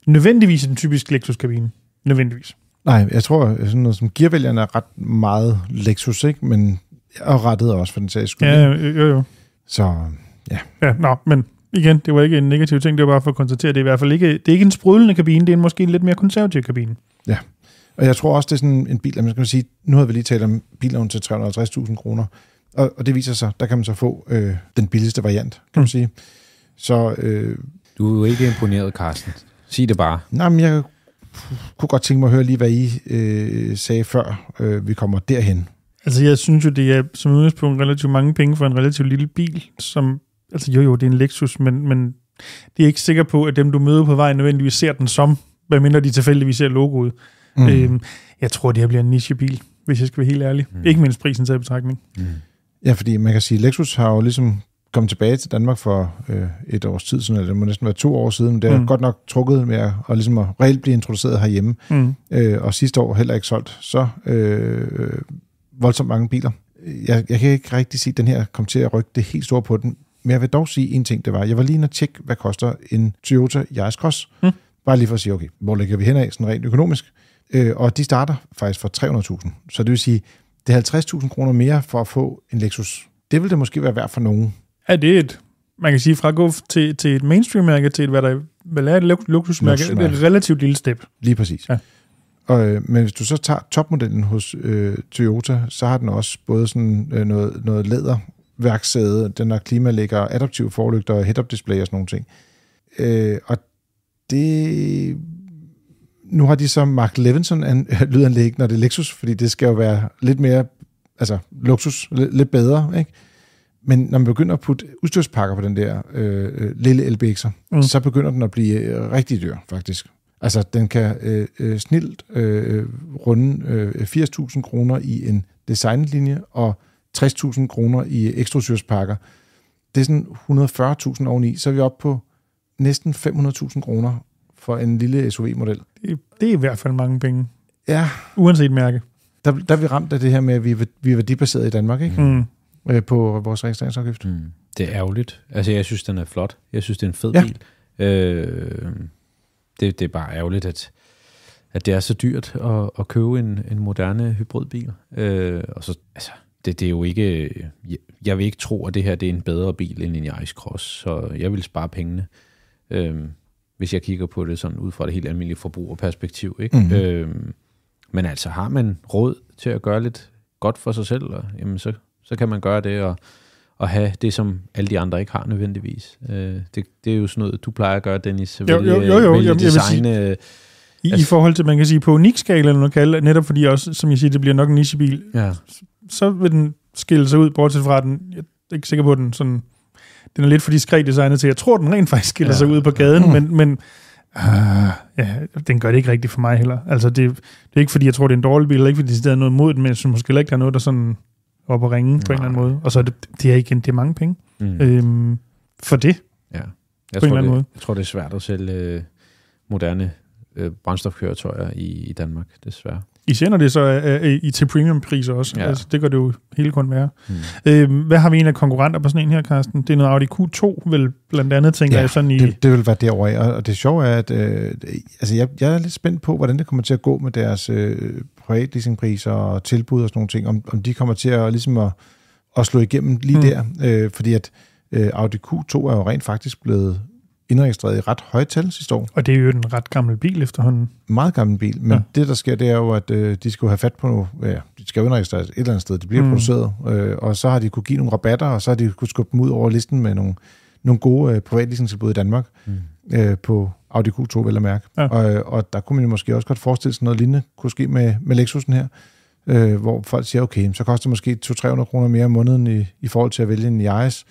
nødvendigvis en typisk Lexus-kabine. Nødvendigvis. Nej, jeg tror, sådan noget som gearvælgerne er ret meget Lexus, ikke? men og rettede også for den sags skyld. Ja, jo, jo. Så, ja. Ja, nå, men igen, det var ikke en negativ ting, det var bare for at konstatere, det er i hvert fald ikke, det er ikke en sprudlende kabine, det er en måske en lidt mere konservativ kabine. Ja, og jeg tror også, det er sådan en bil, man skal sige, nu havde vi lige talt om bilen til 350.000 kroner, og, og det viser sig, der kan man så få øh, den billigste variant, kan mm. man sige. Så, øh, du er jo ikke imponeret, Carsten. Sig det bare. Nej, men jeg kunne godt tænke mig at høre lige, hvad I øh, sagde, før øh, vi kommer derhen. Altså, jeg synes jo, det er som udgangspunkt relativt mange penge for en relativt lille bil, som, altså jo jo, det er en Lexus, men, men det er ikke sikker på, at dem, du møder på vejen, nødvendigvis ser den som, medmindre de tilfældigvis ser logoet. Mm. Øhm, jeg tror, det her bliver en nichebil, hvis jeg skal være helt ærlig. Mm. Ikke mindst prisen til betragtning. Mm. Ja, fordi man kan sige, at Lexus har jo ligesom kom tilbage til Danmark for øh, et års tid sådan, eller det må næsten være to år siden, men det er mm. godt nok trukket med at, og ligesom at reelt blive introduceret herhjemme, mm. øh, og sidste år heller ikke solgt så øh, voldsomt mange biler. Jeg, jeg kan ikke rigtig se, at den her kom til at rykke det helt store på den. Men jeg vil dog sige en ting, det var, jeg var lige inde og tjekke, hvad koster en Toyota Yaris Cross. Mm. Bare lige for at sige, okay, hvor ligger vi henad sådan rent økonomisk? Øh, og de starter faktisk for 300.000. Så det vil sige, det er 50.000 kroner mere for at få en Lexus. Det vil det måske være værd for nogen. Er det et, man kan sige, fra at gå til, til et mainstream-mærke til et, hvad der vel er et luksusmærke, det er et relativt lille step. Lige præcis. Ja. Og, øh, men hvis du så tager topmodellen hos øh, Toyota, så har den også både sådan øh, noget, noget læder værksæde, den har klimalægger, adaptive forlygter, head-up display og sådan nogle ting. Øh, og det... Nu har de så Mark Levinson an, lydanlæg, når det er Lexus, fordi det skal jo være lidt mere, altså luksus, lidt bedre, ikke? Men når man begynder at putte udstyrspakker på den der øh, øh lille LBX'er, mm. så begynder den at blive øh, rigtig dyr, faktisk. Altså, den kan øh, øh snilt øh, øh, runde øh, 80.000 kroner i en designlinje og 60.000 kroner i ekstrasyrspakker. Det er sådan 140.000 oveni, så er vi oppe på næsten 500.000 kroner for en lille SUV-model. Det, det er i hvert fald mange penge. Ja. Uanset mærke. Der, der er vi ramt af det her med, at vi, vi er værdibaseret i Danmark, ikke? Mm. mm. Øh, på vores registreringsafgift. Mm. Det er ærgerligt. Altså, jeg synes, den er flot. Jeg synes, det er en fed ja. bil. Øh, det, det er bare ærgerligt, at, at det er så dyrt at, at købe en, en moderne hybridbil. Øh, og så, altså, det, det er jo ikke... Jeg, jeg vil ikke tro, at det her det er en bedre bil end en Ice Cross, så jeg vil spare pengene. Øh, hvis jeg kigger på det sådan ud fra det helt almindelige forbrugerperspektiv. Ikke? Mm-hmm. Øh, men altså, har man råd til at gøre lidt godt for sig selv, og, jamen så, så kan man gøre det, og at have det, som alle de andre ikke har nødvendigvis. Øh, det, det er jo sådan noget, du plejer at gøre, Dennis. Jo, jo, jo, jo, jo. designe, jeg vil sige, øh, i, altså, I forhold til, man kan sige, på unikskala, eller noget kalde, netop fordi også, som jeg siger, det bliver nok en nichebil, ja. så vil den skille sig ud, bortset fra den, jeg er ikke sikker på den sådan, den er lidt for diskret designet til, jeg tror, den rent faktisk skiller ja. sig ud på gaden, mm. men, men uh, ja, den gør det ikke rigtigt for mig heller. Altså, det, det er ikke fordi, jeg tror, det er en dårlig bil, eller ikke fordi, det er noget mod den, men jeg synes måske ikke, der er noget, der sådan op og ringe Nej. på en eller anden måde. Og så er det, det er igen, det er mange penge mm. øhm, for det. Ja. Jeg på tror, en eller anden det, måde. Jeg tror, det er svært at sælge øh, moderne øh, brændstofkøretøjer i, i Danmark, desværre. I når det så øh, øh, i til premiumpriser også. Ja. Altså, det gør det jo hele kun værre. Mm. Øhm, hvad har vi en af konkurrenter på sådan en her, Carsten? Det er noget Audi Q2, vel blandt andet, tænker ja, jeg sådan i... Det, det vil være derovre. Og, og det sjove er, at øh, altså, jeg, jeg er lidt spændt på, hvordan det kommer til at gå med deres øh, privatleasingpriser og tilbud og sådan nogle ting, om, om de kommer til at, ligesom at, at slå igennem lige mm. der, øh, fordi at øh, Audi Q2 er jo rent faktisk blevet indregistreret i ret høje tal sidste år. Og det er jo en ret gammel bil efterhånden. Meget gammel bil, men ja. det der sker, det er jo, at øh, de skulle have fat på noget, ja, de skal jo indregistreres et eller andet sted, det bliver mm. produceret, øh, og så har de kunne give nogle rabatter, og så har de kunne skubbe dem ud over listen med nogle nogle gode øh, privatleasingtilbud i Danmark mm. øh, på Audi Q2, vel at mærke. Ja. Og, øh, og der kunne man jo måske også godt forestille sig noget lignende kunne ske med, med Lexusen her, øh, hvor folk siger, okay, så koster det måske 200-300 kroner mere om måneden i, i forhold til at vælge en Yaris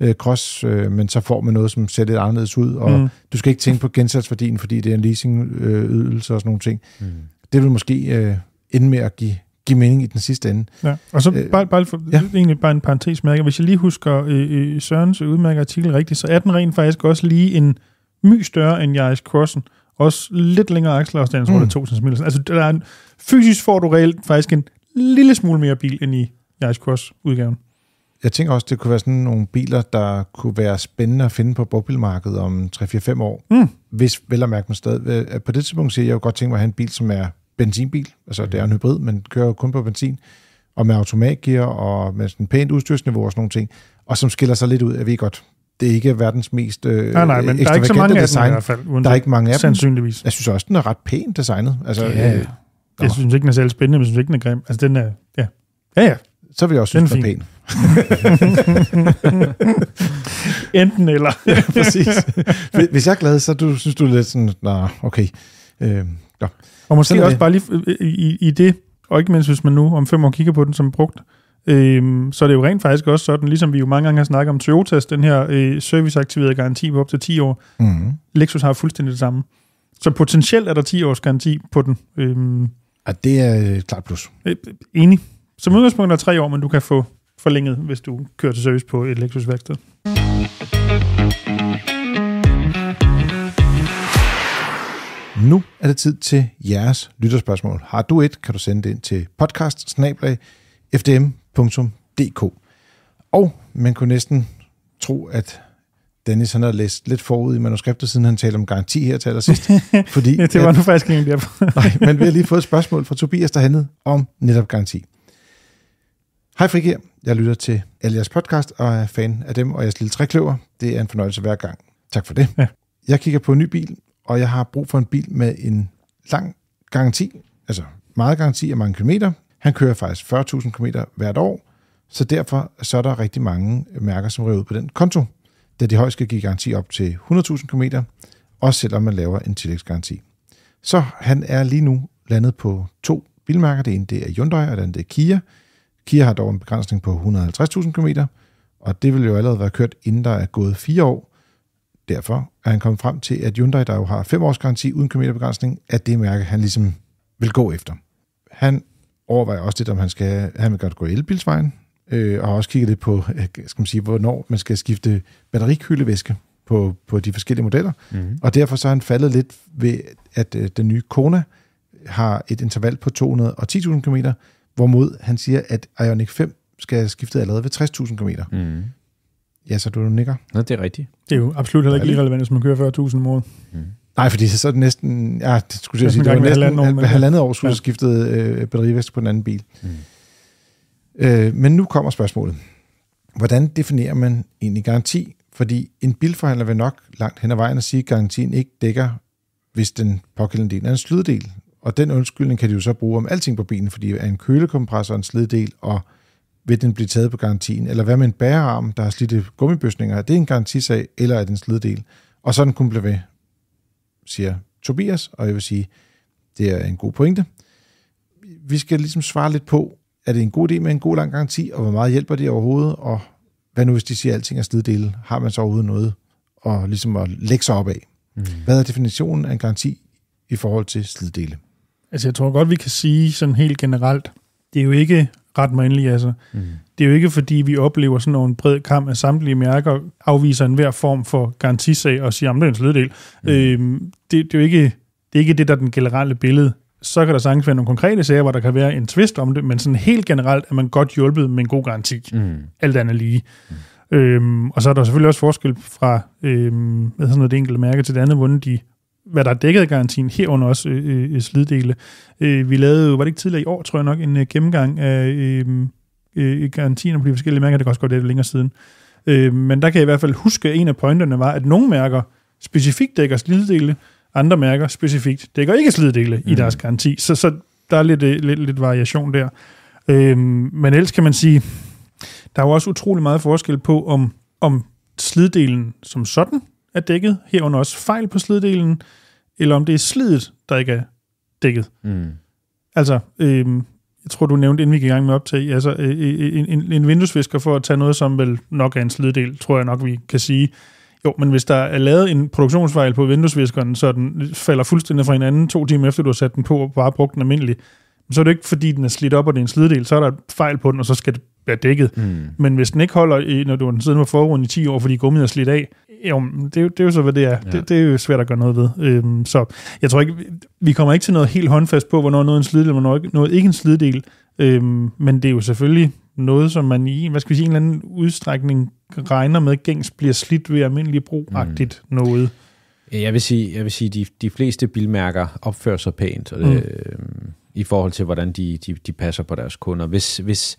øh, Cross, øh, men så får man noget, som ser lidt anderledes ud, og mm. du skal ikke tænke på gensatsværdien, fordi det er en leasingydelse øh, og sådan nogle ting. Mm. Det vil måske øh, ende med at give give mening i den sidste ende. Ja. Og så øh, bare, bare, for, ja. egentlig bare en parentesmærke. Hvis jeg lige husker øh, øh Sørens udmærket artikel rigtigt, så er den rent faktisk også lige en my større end Jaris Crossen. Også lidt længere akselafstand, jeg tror mm. det er 2 mm. Altså, der er en, fysisk får du reelt faktisk en lille smule mere bil end i Jaris Cross-udgaven. Jeg tænker også, det kunne være sådan nogle biler, der kunne være spændende at finde på bobilmarkedet om 3-4-5 år. Mm. Hvis vel og mærke mig stadig. Øh, på det tidspunkt siger jeg jo godt tænke mig at have en bil, som er benzinbil. Altså, det er en mhm. hybrid, men kører kun på benzin. Og med automatgear og med sådan pænt udstyrsniveau og sådan nogle ting. Og som skiller sig lidt ud, jeg ved godt, det er ikke verdens mest øh, nej, nej, men der er ikke så mange af dem i hvert fald. Der er ikke mange af dem. Jeg synes også, den er ret pænt designet. Altså, ja. øh, jeg synes ikke, den er særlig spændende, men jeg synes ikke, den er grim. Altså, den er... Ja, ja. ja. Så vil jeg også den synes, den er, pæn. Enten eller. ja, præcis. Hvis jeg er glad, så du, synes du lidt sådan, nej, nah, okay. Øh, og måske også det. bare lige øh, øh, i, i det, og ikke mindst hvis man nu om fem år kigger på den som brugt, øhm, så er det jo rent faktisk også sådan, ligesom vi jo mange gange har snakket om Toyotas, den her øh, serviceaktiverede garanti på op til 10 år. Mm. Lexus har fuldstændig det samme. Så potentielt er der 10 års garanti på den. Øhm, ja, det er øh, klart plus. Øh, enig. Som udgangspunkt er der 3 år, men du kan få forlænget, hvis du kører til service på et Lexus-værksted. Nu er det tid til jeres lytterspørgsmål. Har du et, kan du sende det ind til podcast Og man kunne næsten tro, at Dennis han har læst lidt forud i manuskriptet, siden han talte om garanti her til allersidst. fordi, ja, det var nu faktisk ikke der Nej, men vi har lige fået et spørgsmål fra Tobias, der handlede om netop garanti. Hej Frikir, jeg lytter til alle jeres podcast og er fan af dem og jeres lille trækløver. Det er en fornøjelse hver gang. Tak for det. Ja. Jeg kigger på en ny bil og jeg har brug for en bil med en lang garanti, altså meget garanti af mange kilometer. Han kører faktisk 40.000 km hvert år, så derfor så er der rigtig mange mærker, som ryger ud på den konto, da de højst skal give garanti op til 100.000 km, også selvom man laver en tillægsgaranti. Så han er lige nu landet på to bilmærker. Det ene det er Hyundai, og det andet det er Kia. Kia har dog en begrænsning på 150.000 km, og det vil jo allerede være kørt, inden der er gået fire år, Derfor er han kommet frem til, at Hyundai, der jo har 5 års garanti uden kilometerbegrænsning, er det mærke, han ligesom vil gå efter. Han overvejer også lidt, om han, skal, han vil godt gå elbilsvejen, øh, og har også kigget lidt på, øh, skal man sige, hvornår man skal skifte batterikyldevæske på, på de forskellige modeller. Mm-hmm. Og derfor så er han faldet lidt ved, at øh, den nye Kona har et interval på 210.000 km, hvorimod han siger, at Ioniq 5 skal skifte allerede ved 60.000 km. Mm. Ja, så du nikker. Nå, det er rigtigt. Det er jo absolut heller ikke irrelevant, hvis man kører 40.000 om året. Mm. Nej, fordi så er det næsten, ja, det skulle jeg sige, det var næsten halvandet år, men... halvandet år skulle ja. skiftet øh, batterivæske på en anden bil. Mm. Øh, men nu kommer spørgsmålet. Hvordan definerer man egentlig garanti? Fordi en bilforhandler vil nok langt hen ad vejen at sige, at garantien ikke dækker, hvis den pågældende del er en sliddel. Og den undskyldning kan de jo så bruge om alting på bilen, fordi er en kølekompressor en sliddel, og vil den blive taget på garantien? Eller hvad med en bærearm, der har slidte gummibøsninger? Er det en garantisag, eller er det en sliddel? Og sådan kunne blive ved, siger Tobias, og jeg vil sige, det er en god pointe. Vi skal ligesom svare lidt på, er det en god idé med en god lang garanti, og hvor meget hjælper det overhovedet, og hvad nu hvis de siger, at alting er sliddele? Har man så overhovedet noget at, ligesom at lægge sig op af? Mm. Hvad er definitionen af en garanti i forhold til sliddele? Altså jeg tror godt, vi kan sige sådan helt generelt, det er jo ikke ret mig endelig, altså. Mm. Det er jo ikke, fordi vi oplever sådan en bred kamp af samtlige mærker, afviser enhver form for garantisag og siger, at det mm. øhm, det, det, er jo ikke, det er ikke det, der er den generelle billede. Så kan der sagtens være nogle konkrete sager, hvor der kan være en tvist om det, men sådan helt generelt er man godt hjulpet med en god garanti. Mm. Alt andet lige. Mm. Øhm, og så er der selvfølgelig også forskel fra øhm, hvad noget, det enkelte mærke til det andet, hvordan de hvad der er dækket af garantien, herunder også øh, øh, øh sliddele. Øh, vi lavede, var det ikke tidligere i år, tror jeg nok, en øh, gennemgang af øh, øh, garantien på de forskellige mærker. Det kan også godt være længere siden. Øh, men der kan jeg i hvert fald huske, at en af pointerne var, at nogle mærker specifikt dækker sliddele, andre mærker specifikt dækker ikke sliddele mm. i deres garanti. Så, så der er lidt, øh, lidt, lidt variation der. Øh, men ellers kan man sige, der er jo også utrolig meget forskel på, om, om sliddelen som sådan er dækket, herunder også fejl på sliddelen, eller om det er slidet, der ikke er dækket. Mm. Altså, øh, jeg tror, du nævnte, inden vi gik i gang med optag, altså øh, øh, øh, en, en, en vinduesvisker for at tage noget, som vel nok er en sliddel, tror jeg nok, vi kan sige. Jo, men hvis der er lavet en produktionsfejl på vinduesviskeren, så den falder fuldstændig fra hinanden to timer efter, du har sat den på og bare brugt den almindelig, så er det ikke, fordi den er slidt op, og det er en sliddel, så er der et fejl på den, og så skal det bliver dækket. Mm. Men hvis den ikke holder, når du har den siddende på forruden i 10 år, fordi gummiet er slidt af, jo, det, det er jo så, hvad det er. Ja. Det, det er jo svært at gøre noget ved. Øhm, så jeg tror ikke, vi kommer ikke til noget helt håndfast på, hvornår noget er en sliddel, hvornår noget ikke en sliddel. Øhm, men det er jo selvfølgelig noget, som man i hvad skal vi sige, en eller anden udstrækning regner med, gængs bliver slidt ved almindelig brugagtigt mm. noget. Jeg vil sige, jeg vil sige de, de fleste bilmærker opfører sig pænt og det, mm. øh, i forhold til, hvordan de, de, de passer på deres kunder. Hvis, hvis,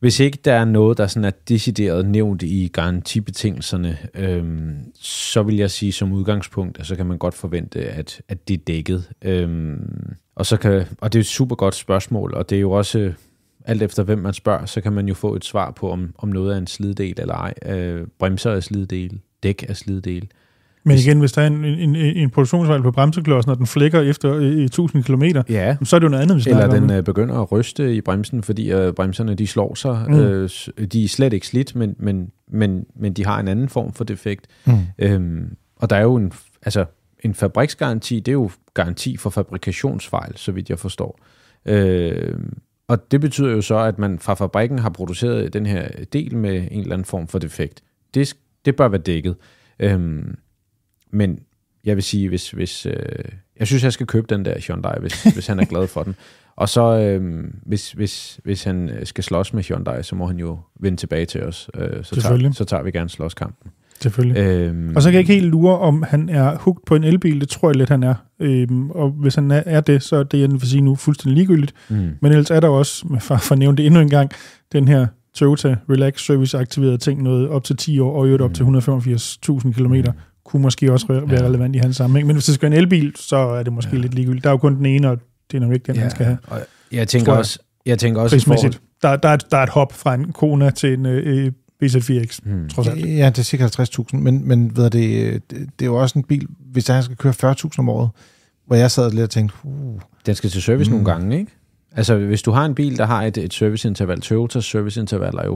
hvis ikke der er noget, der sådan er decideret nævnt i garantibetingelserne, øhm, så vil jeg sige som udgangspunkt, at så kan man godt forvente, at, at det er dækket. Øhm, og, så kan, og det er et super godt spørgsmål, og det er jo også alt efter hvem man spørger, så kan man jo få et svar på, om, om noget er en slidedel eller ej. Øh, bremser er slidedel, dæk er slidedel. Øh, men igen, hvis der er en, en, en produktionsfejl på bremseklodsen, og den flækker efter øh, i 1000 km, ja. så er det jo noget andet, hvis Eller den om. Øh, begynder at ryste i bremsen, fordi øh, bremserne de slår sig. Mm. Øh, de er slet ikke slidt, men, men, men, men de har en anden form for defekt. Mm. Øhm, og der er jo en, altså, en fabriksgaranti, det er jo garanti for fabrikationsfejl, så vidt jeg forstår. Øh, og det betyder jo så, at man fra fabrikken har produceret den her del med en eller anden form for defekt. Det, det bør være dækket. Øhm, men jeg vil sige, hvis, hvis øh, jeg synes, jeg skal købe den der Hyundai, hvis, hvis han er glad for den. Og så, øh, hvis, hvis, hvis han øh, skal slås med Hyundai, så må han jo vende tilbage til os. Øh, så, tager, så tager vi gerne slåskampen. Selvfølgelig. Øhm, og så kan jeg ikke helt lure, om han er hugt på en elbil. Det tror jeg lidt, han er. Øhm, og hvis han er, er det, så er det, jeg vil sige nu, fuldstændig ligegyldigt. Mm. Men ellers er der også, for, for at nævne det endnu en gang, den her Toyota Relax Service aktiverede ting, noget op til 10 år, og i øvrigt op mm. til 185.000 km. Mm kunne måske også være relevant i hans sammenhæng. Men hvis det skal være en elbil, så er det måske ja. lidt ligegyldigt. Der er jo kun den ene, og det er nok ikke den, ja. han skal have. Og jeg tænker jeg. også, jeg tænker også prismæssigt. Forhold... Der, der, er, der er et hop fra en Kona til en øh, øh BZ4X, hmm. trods alt. Ja, det er cirka 50.000, men, men ved det, det, øh, det er jo også en bil, hvis han skal køre 40.000 om året, hvor jeg sad lidt og tænkte... Uh, den skal til service hmm. nogle gange, ikke? Altså, hvis du har en bil, der har et, et serviceinterval, Toyotas serviceinterval er jo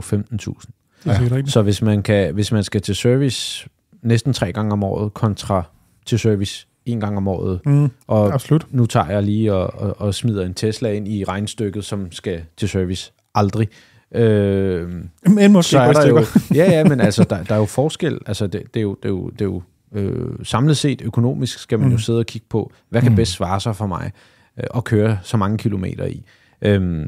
15.000. Ja. Så hvis man, kan, hvis man skal til service næsten tre gange om året, kontra til service en gang om året. Mm, og absolut. nu tager jeg lige og, og, og smider en Tesla ind i regnstykket, som skal til service aldrig. Øh, men måske så er der jo, Ja, ja, men altså, der, der er jo forskel. Altså, det, det er jo, det er jo, det er jo øh, samlet set økonomisk skal man mm. jo sidde og kigge på, hvad kan mm. bedst svare sig for mig øh, at køre så mange kilometer i. Øh,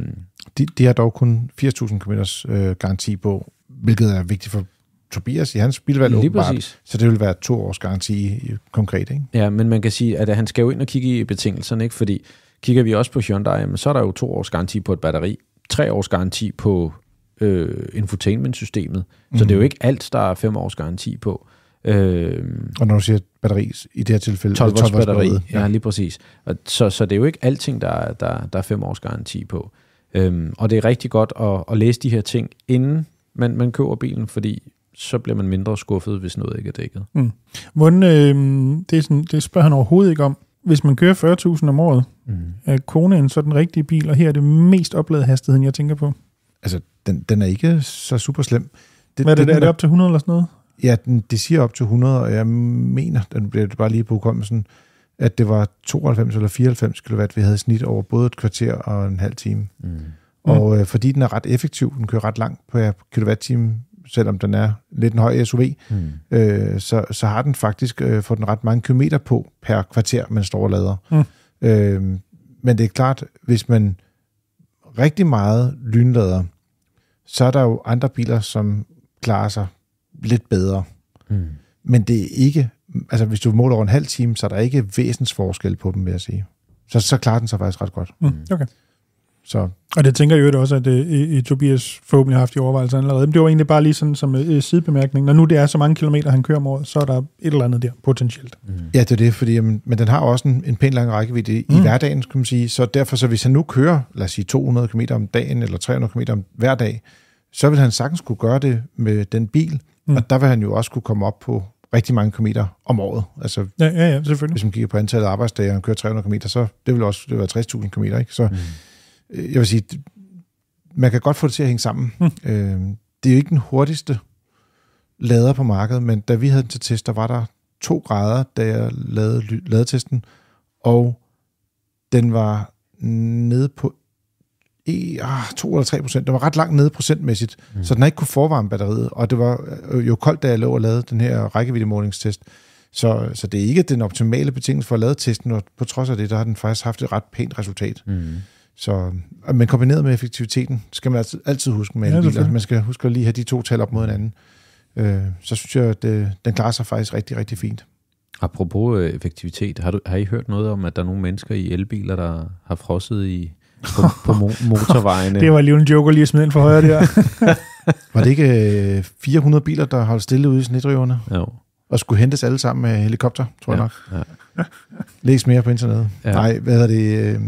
de, de har dog kun 80.000 km øh, garanti på, hvilket er vigtigt for Tobias i hans bilvalg Lige åbenbart, præcis. så det vil være to års garanti konkret. Ikke? Ja, men man kan sige, at han skal jo ind og kigge i betingelserne, ikke? fordi kigger vi også på Hyundai, så er der jo to års garanti på et batteri, tre års garanti på øh, infotainment-systemet, mm. så det er jo mhm. ikke alt, der er fem års garanti på. Øh, og når du siger batteri, i det her tilfælde 12 volts batteri, ja. ja, lige præcis. Og så, så det er jo ikke alting, der, der, der er fem års garanti på. Øh, og det er rigtig godt at, at læse de her ting, inden man, man køber bilen, fordi så bliver man mindre skuffet, hvis noget ikke er dækket. Mm. Hvordan, øh, det, er sådan, det spørger han overhovedet ikke om. Hvis man kører 40.000 om året, mm. er Kona en sådan rigtig bil, og her er det mest opladet hastigheden, jeg tænker på. Altså, den, den er ikke så super slem. Det, Hvad er det, den, er det op til 100 eller sådan noget? Ja, den, det siger op til 100, og jeg mener, den bliver bare lige på hukommelsen, at det var 92 eller 94 kW, vi havde snit over både et kvarter og en halv time. Mm. Og mm. øh, fordi den er ret effektiv, den kører ret langt på kWh time selvom den er lidt en høj SUV, mm. øh, så, så har den faktisk øh, fået den ret mange kilometer på per kvarter, man står og lader. Mm. Øh, men det er klart, hvis man rigtig meget lynlader, så er der jo andre biler, som klarer sig lidt bedre. Mm. Men det er ikke, altså hvis du måler over en halv time, så er der ikke forskel på dem, vil jeg sige. Så, så klarer den sig faktisk ret godt. Mm. Okay. Så. Og det tænker jeg jo også, at det, øh, i Tobias forhåbentlig har haft i overvejelser allerede. Men det var egentlig bare lige sådan som uh, sidebemærkning. Når nu det er så mange kilometer, han kører om året, så er der et eller andet der potentielt. Mm. Ja, det er det, fordi, men, men den har også en, en pæn lang rækkevidde i mm. hverdagen, kan man sige. Så derfor, så hvis han nu kører, lad os sige 200 km om dagen, eller 300 km om hver dag, så vil han sagtens kunne gøre det med den bil, mm. og der vil han jo også kunne komme op på rigtig mange kilometer om året. Altså, ja, ja, ja, selvfølgelig. Hvis man kigger på antallet af arbejdsdage, og han kører 300 km, så det vil også det vil være 60.000 km, ikke? Så, mm. Øh, jeg vil sige, man kan godt få det til at hænge sammen. Mm. Øh, det er jo ikke den hurtigste lader på markedet, men da vi havde den til test, der var der to grader, da jeg lavede ladetesten, og den var nede på i, e, ah, 2 eller 3 procent. Den var ret langt nede procentmæssigt, mm. så den har ikke kunne forvarme batteriet, og det var øh, jo koldt, da jeg lå og lavede den her rækkeviddemålingstest. Så, så det er ikke den optimale betingelse for at lade testen, og på trods af det, der har den faktisk haft et ret pænt resultat. Mm. Så, øh, men kombineret med effektiviteten, skal man altid, altid huske med ja, elbiler. Man skal huske at lige have de to tal op mod hinanden. Øh, så synes jeg, at det, øh, den klarer sig faktisk rigtig, rigtig fint. Apropos øh, effektivitet, har, du, har I hørt noget om, at der er nogle mennesker i elbiler, der har frosset i, på, på motorvejene? det var lige en joker lige at smide ind for højre der. var det ikke 400 biler, der holdt stille ude i snedriverne? Jo. Og skulle hentes alle sammen med helikopter, tror ja, jeg nok. Ja. Læs mere på internettet. Ja. Nej, hvad er det?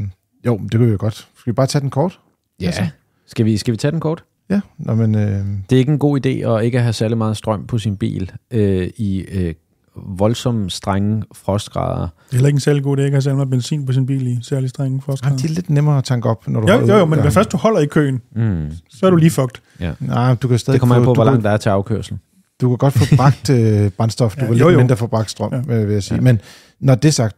Jo, det det vi jeg godt. Skal vi bare tage den kort? Ja. Altså? Skal, vi, skal vi tage den kort? Ja, Nå, men... Øh... Det er ikke en god idé at ikke have særlig meget strøm på sin bil øh, i øh, voldsomme, strenge frostgrader. Det er heller ikke en særlig god idé at ikke have særlig meget benzin på sin bil i særlig strenge frostgrader. Ja, det er lidt nemmere at tanke op, når du jo, jo, jo, men hvis først du holder i køen, mm. så er du lige fucked. Ja. Nej, du kan stadig det kommer an på, hvor langt der er til afkørsel. Du kan godt få bragt øh, brændstof, du ja, kan jo, lidt jo. mindre få bragt strøm, ja. Øh, vil jeg sige. Ja. Men når det er sagt,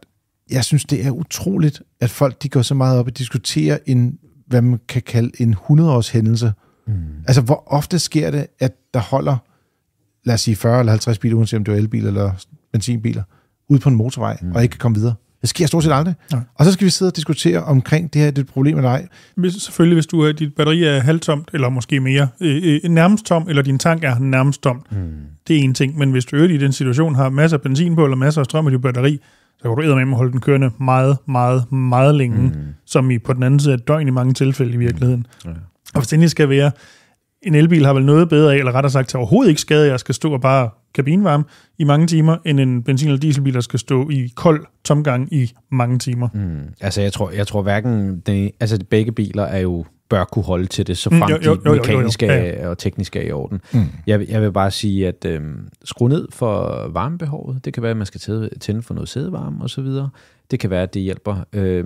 jeg synes, det er utroligt, at folk de går så meget op og diskuterer en, hvad man kan kalde en 100-års hændelse. Mm. Altså, hvor ofte sker det, at der holder, lad os sige 40 eller 50 biler, uanset om det er elbiler eller benzinbiler, ude på en motorvej mm. og ikke kan komme videre? Det sker stort set aldrig. Ja. Og så skal vi sidde og diskutere omkring det her, det er et problem eller ej. Hvis, selvfølgelig, hvis du, dit batteri er halvtomt, eller måske mere, øh, øh, nærmest tom, eller din tank er nærmest tom, mm. det er en ting. Men hvis du øvrigt i den situation har masser af benzin på, eller masser af strøm i dit batteri, så kan du med holde den kørende meget, meget, meget længe, mm. som i på den anden side er døgn i mange tilfælde i mm. virkeligheden. Mm. Ja. Og hvis det skal være, en elbil har vel noget bedre af, eller rettere sagt til overhovedet ikke skade, at jeg skal stå og bare kabinvarme i mange timer, end en benzin- eller dieselbil, der skal stå i kold tomgang i mange timer. Mm. Altså jeg tror, jeg tror hverken, det, altså begge biler er jo bør kunne holde til det, så mm, frem mm, jo, jo, jo, de mekaniske jo, jo, jo. Ja, ja. Øh, og tekniske er i orden. Mm. Jeg, jeg vil bare sige, at øh, skru ned for varmebehovet. Det kan være, at man skal tænde for noget sædevarme osv. Det kan være, at det hjælper. Øh,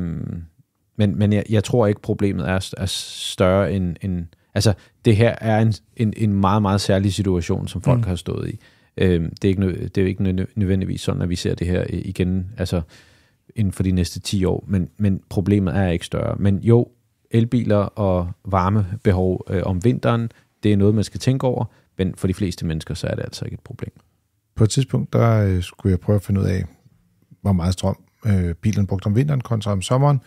men men jeg, jeg tror ikke, problemet er, er større end, end... Altså, det her er en, en, en meget, meget særlig situation, som folk mm. har stået i. Øh, det, er ikke, det er jo ikke nødvendigvis sådan, at vi ser det her øh, igen altså, inden for de næste 10 år, men, men problemet er ikke større. Men jo, elbiler og varmebehov øh, om vinteren, det er noget, man skal tænke over, men for de fleste mennesker, så er det altså ikke et problem. På et tidspunkt, der øh, skulle jeg prøve at finde ud af, hvor meget strøm øh, bilen brugte om vinteren kontra om sommeren,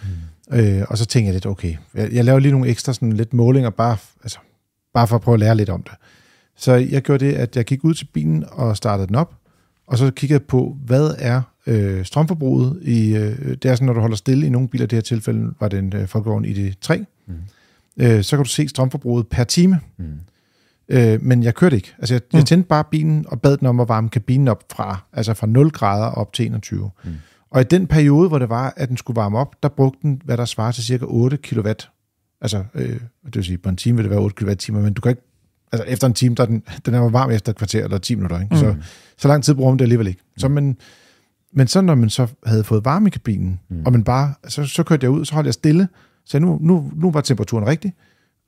mm. øh, og så tænkte jeg lidt, okay, jeg, jeg laver lige nogle ekstra sådan lidt målinger, bare, altså, bare for at prøve at lære lidt om det. Så jeg gjorde det, at jeg gik ud til bilen og startede den op, og så kigger jeg på, hvad er øh, strømforbruget i, øh, det er sådan, når du holder stille i nogle biler, i det her tilfælde var det en øh, Folkevogn ID3, mm. øh, så kan du se strømforbruget per time. Mm. Øh, men jeg kørte ikke. Altså, jeg, mm. jeg tændte bare bilen og bad den om at varme kabinen op fra, altså fra 0 grader op til 21. Mm. Og i den periode, hvor det var, at den skulle varme op, der brugte den, hvad der svarer til cirka 8 kW. Altså, øh, det vil sige, på en time vil det være 8 kWh, men du kan ikke altså efter en time, der er den, den er varm efter et kvarter eller 10 minutter. Ikke? Mm. Så, så lang tid bruger man det alligevel ikke. Så mm. men, men så når man så havde fået varme i kabinen, mm. og man bare, så, så kørte jeg ud, så holdt jeg stille, så nu, nu, nu var temperaturen rigtig,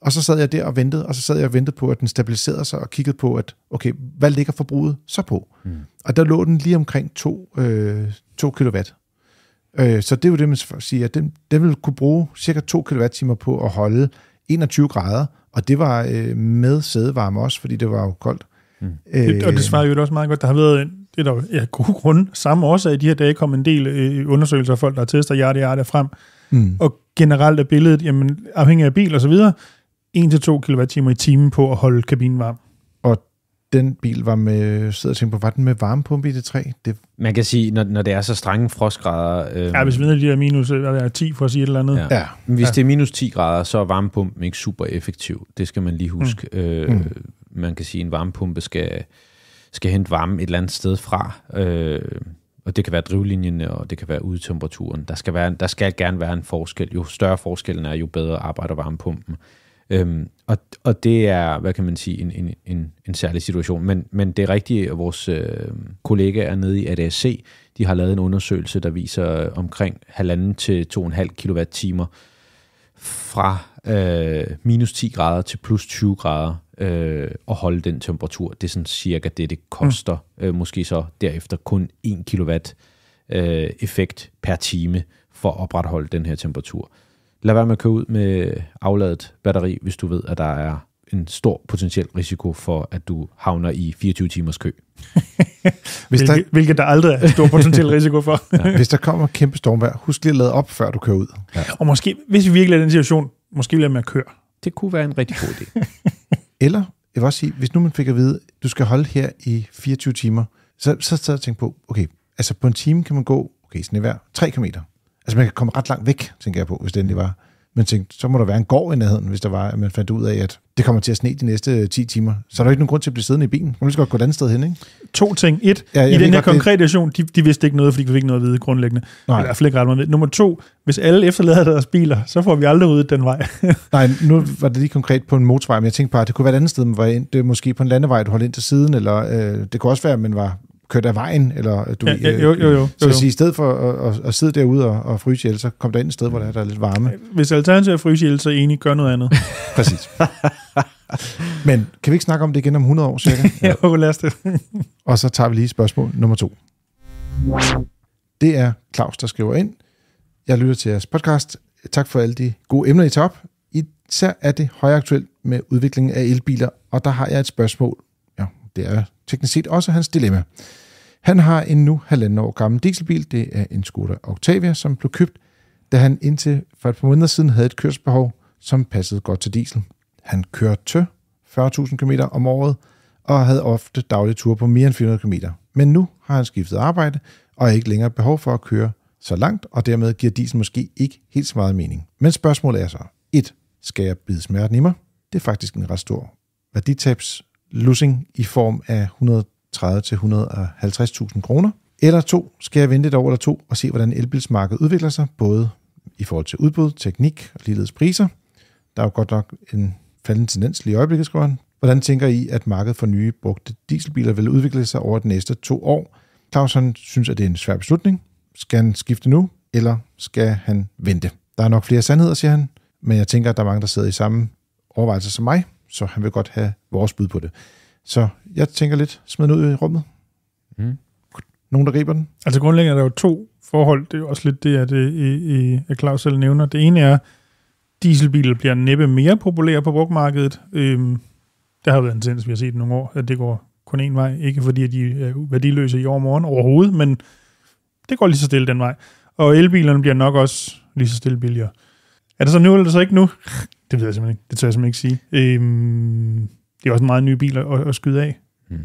og så sad jeg der og ventede, og så sad jeg og ventede på, at den stabiliserede sig, og kiggede på, at okay, hvad ligger forbruget så på? Mm. Og der lå den lige omkring 2 øh, to kW. Øh, så det er jo det, man siger, at den, den vil kunne bruge cirka 2 kWh på at holde 21 grader, og det var øh, med sædevarme også, fordi det var jo koldt. Mm. Øh, og det svarer jo også meget godt. Der har været en, det er der ja, gode grunde. Samme årsag i de her dage kom en del øh, undersøgelser af folk, der tester hjerte hjerte frem. Mm. Og generelt er billedet, jamen, afhængig af bil og så videre, 1-2 kWh i timen på at holde kabinen varm. Og den bil var med, sidder og tænker på, var den med varmepumpe i det træ? Det... Man kan sige, når, når det er så strenge frostgrader... Øh... Ja, hvis vi ved, at de er minus er 10 for at sige et eller andet. Ja. ja. Men hvis ja. det er minus 10 grader, så er varmepumpen ikke super effektiv. Det skal man lige huske. Mm. Øh, mm. Man kan sige, at en varmepumpe skal, skal hente varme et eller andet sted fra. Øh, og det kan være drivlinjen, og det kan være udetemperaturen. Der skal, være, der skal gerne være en forskel. Jo større forskellen er, jo bedre arbejder varmepumpen. Øhm, og, og det er, hvad kan man sige, en, en, en, en særlig situation. Men, men det er rigtigt, at vores øh, kollegaer nede i ADSC, de har lavet en undersøgelse, der viser øh, omkring 1,5 til 2,5 kWh fra øh, minus 10 grader til plus 20 grader øh, og holde den temperatur. Det er sådan cirka det, det koster. Mm. Øh, måske så derefter kun 1 kW øh, effekt per time for at opretholde den her temperatur lad være med at køre ud med afladet batteri, hvis du ved, at der er en stor potentiel risiko for, at du havner i 24 timers kø. hvis der... Hvilket, hvilket der aldrig er stor potentiel risiko for. ja. Hvis der kommer kæmpe stormvejr, husk lige at lade op, før du kører ud. Ja. Og måske, hvis vi virkelig er i den situation, måske lade med at køre. Det kunne være en rigtig god idé. Eller, jeg vil også sige, hvis nu man fik at vide, at du skal holde her i 24 timer, så så sad jeg og tænkte på, okay, altså på en time kan man gå, okay, hver, 3 km. Altså man kan komme ret langt væk, tænker jeg på, hvis det endelig var. Men tænkte, så må der være en gård i nærheden, hvis der var, at man fandt ud af, at det kommer til at sne de næste 10 timer. Så er der ikke nogen grund til at blive siddende i bilen. Man skal godt gå et andet sted hen, ikke? To ting. Et, ja, i den her konkrete situation, de, de, vidste ikke noget, fordi vi fik noget at vide grundlæggende. Nej. Eller flere grader, ret meget Nummer to, hvis alle efterlader deres biler, så får vi aldrig ud den vej. Nej, nu var det lige konkret på en motorvej, men jeg tænkte bare, at det kunne være et andet sted, man var ind. Det er måske på en landevej, du holdt ind til siden, eller øh, det kunne også være, at man var kørt af vejen, eller du ja, ja, øh, jo, jo, jo, jo, så Sige, i stedet for at, at, at sidde derude og, og fryse ihjel, så kom der ind et sted, hvor der er, der er lidt varme. Øh, hvis alternativet er fryse ihjel, så egentlig gør noget andet. Præcis. Men kan vi ikke snakke om det igen om 100 år cirka? ja. jo, lad os det. og så tager vi lige spørgsmål nummer to. Det er Claus, der skriver ind. Jeg lytter til jeres podcast. Tak for alle de gode emner, I tager op. Især er det højaktuelt med udviklingen af elbiler, og der har jeg et spørgsmål. Ja, det er teknisk set også hans dilemma. Han har en nu halvanden år gammel dieselbil. Det er en Skoda Octavia, som blev købt, da han indtil for et par måneder siden havde et kørselsbehov, som passede godt til diesel. Han kørte 40.000 km om året og havde ofte daglige ture på mere end 400 km. Men nu har han skiftet arbejde og er ikke længere behov for at køre så langt, og dermed giver diesel måske ikke helt så meget mening. Men spørgsmålet er så, 1. Skal jeg bide smerten i mig? Det er faktisk en ret stor værditabs lussing i form af 130-150.000 kroner. Eller to, skal jeg vente et år eller to og se, hvordan elbilsmarkedet udvikler sig, både i forhold til udbud, teknik og ligeledes priser. Der er jo godt nok en faldende tendens lige i øjeblikket, skriver han. Hvordan tænker I, at markedet for nye brugte dieselbiler vil udvikle sig over de næste to år? Claus han synes, at det er en svær beslutning. Skal han skifte nu, eller skal han vente? Der er nok flere sandheder, siger han, men jeg tænker, at der er mange, der sidder i samme overvejelser som mig, så han vil godt have vores bud på det. Så jeg tænker lidt, smid den ud i rummet. Mm. Nogen, der griber den? Altså grundlæggende er der jo to forhold. Det er jo også lidt det, at, øh, at Claus selv nævner. Det ene er, dieselbiler bliver næppe mere populære på brugmarkedet. Øhm, der har været en tendens, vi har set i nogle år, at det går kun én vej. Ikke fordi, at de er værdiløse i morgen overhovedet, men det går lige så stille den vej. Og elbilerne bliver nok også lige så stille billigere. Er det så nu, eller er det så ikke nu? Det ved jeg simpelthen ikke. Det tør jeg simpelthen ikke sige. Øhm, det er også en meget ny bil at, at skyde af. Mm.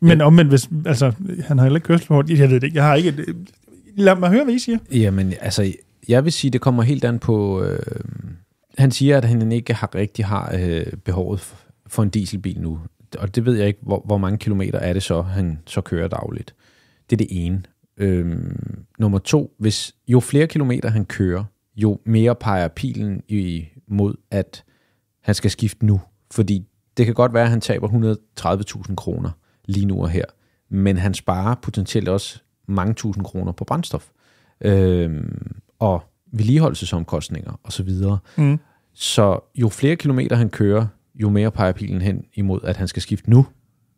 Men ja. omvendt, hvis, altså, han har heller ikke kørselsbehov. Jeg ved det ikke. Jeg har ikke... Et, lad mig høre, hvad I siger. Jamen, altså, jeg vil sige, det kommer helt an på... Øh, han siger, at han ikke har, rigtig har øh, behovet for, for en dieselbil nu. Og det ved jeg ikke, hvor, hvor mange kilometer er det så, han så kører dagligt. Det er det ene. Øhm, nummer to, hvis jo flere kilometer han kører, jo mere peger pilen i, mod, at han skal skifte nu. Fordi det kan godt være, at han taber 130.000 kroner lige nu og her, men han sparer potentielt også mange tusind kroner på brændstof. Øh, og vedligeholdelsesomkostninger osv. Så, mm. så jo flere kilometer han kører, jo mere peger pilen hen imod, at han skal skifte nu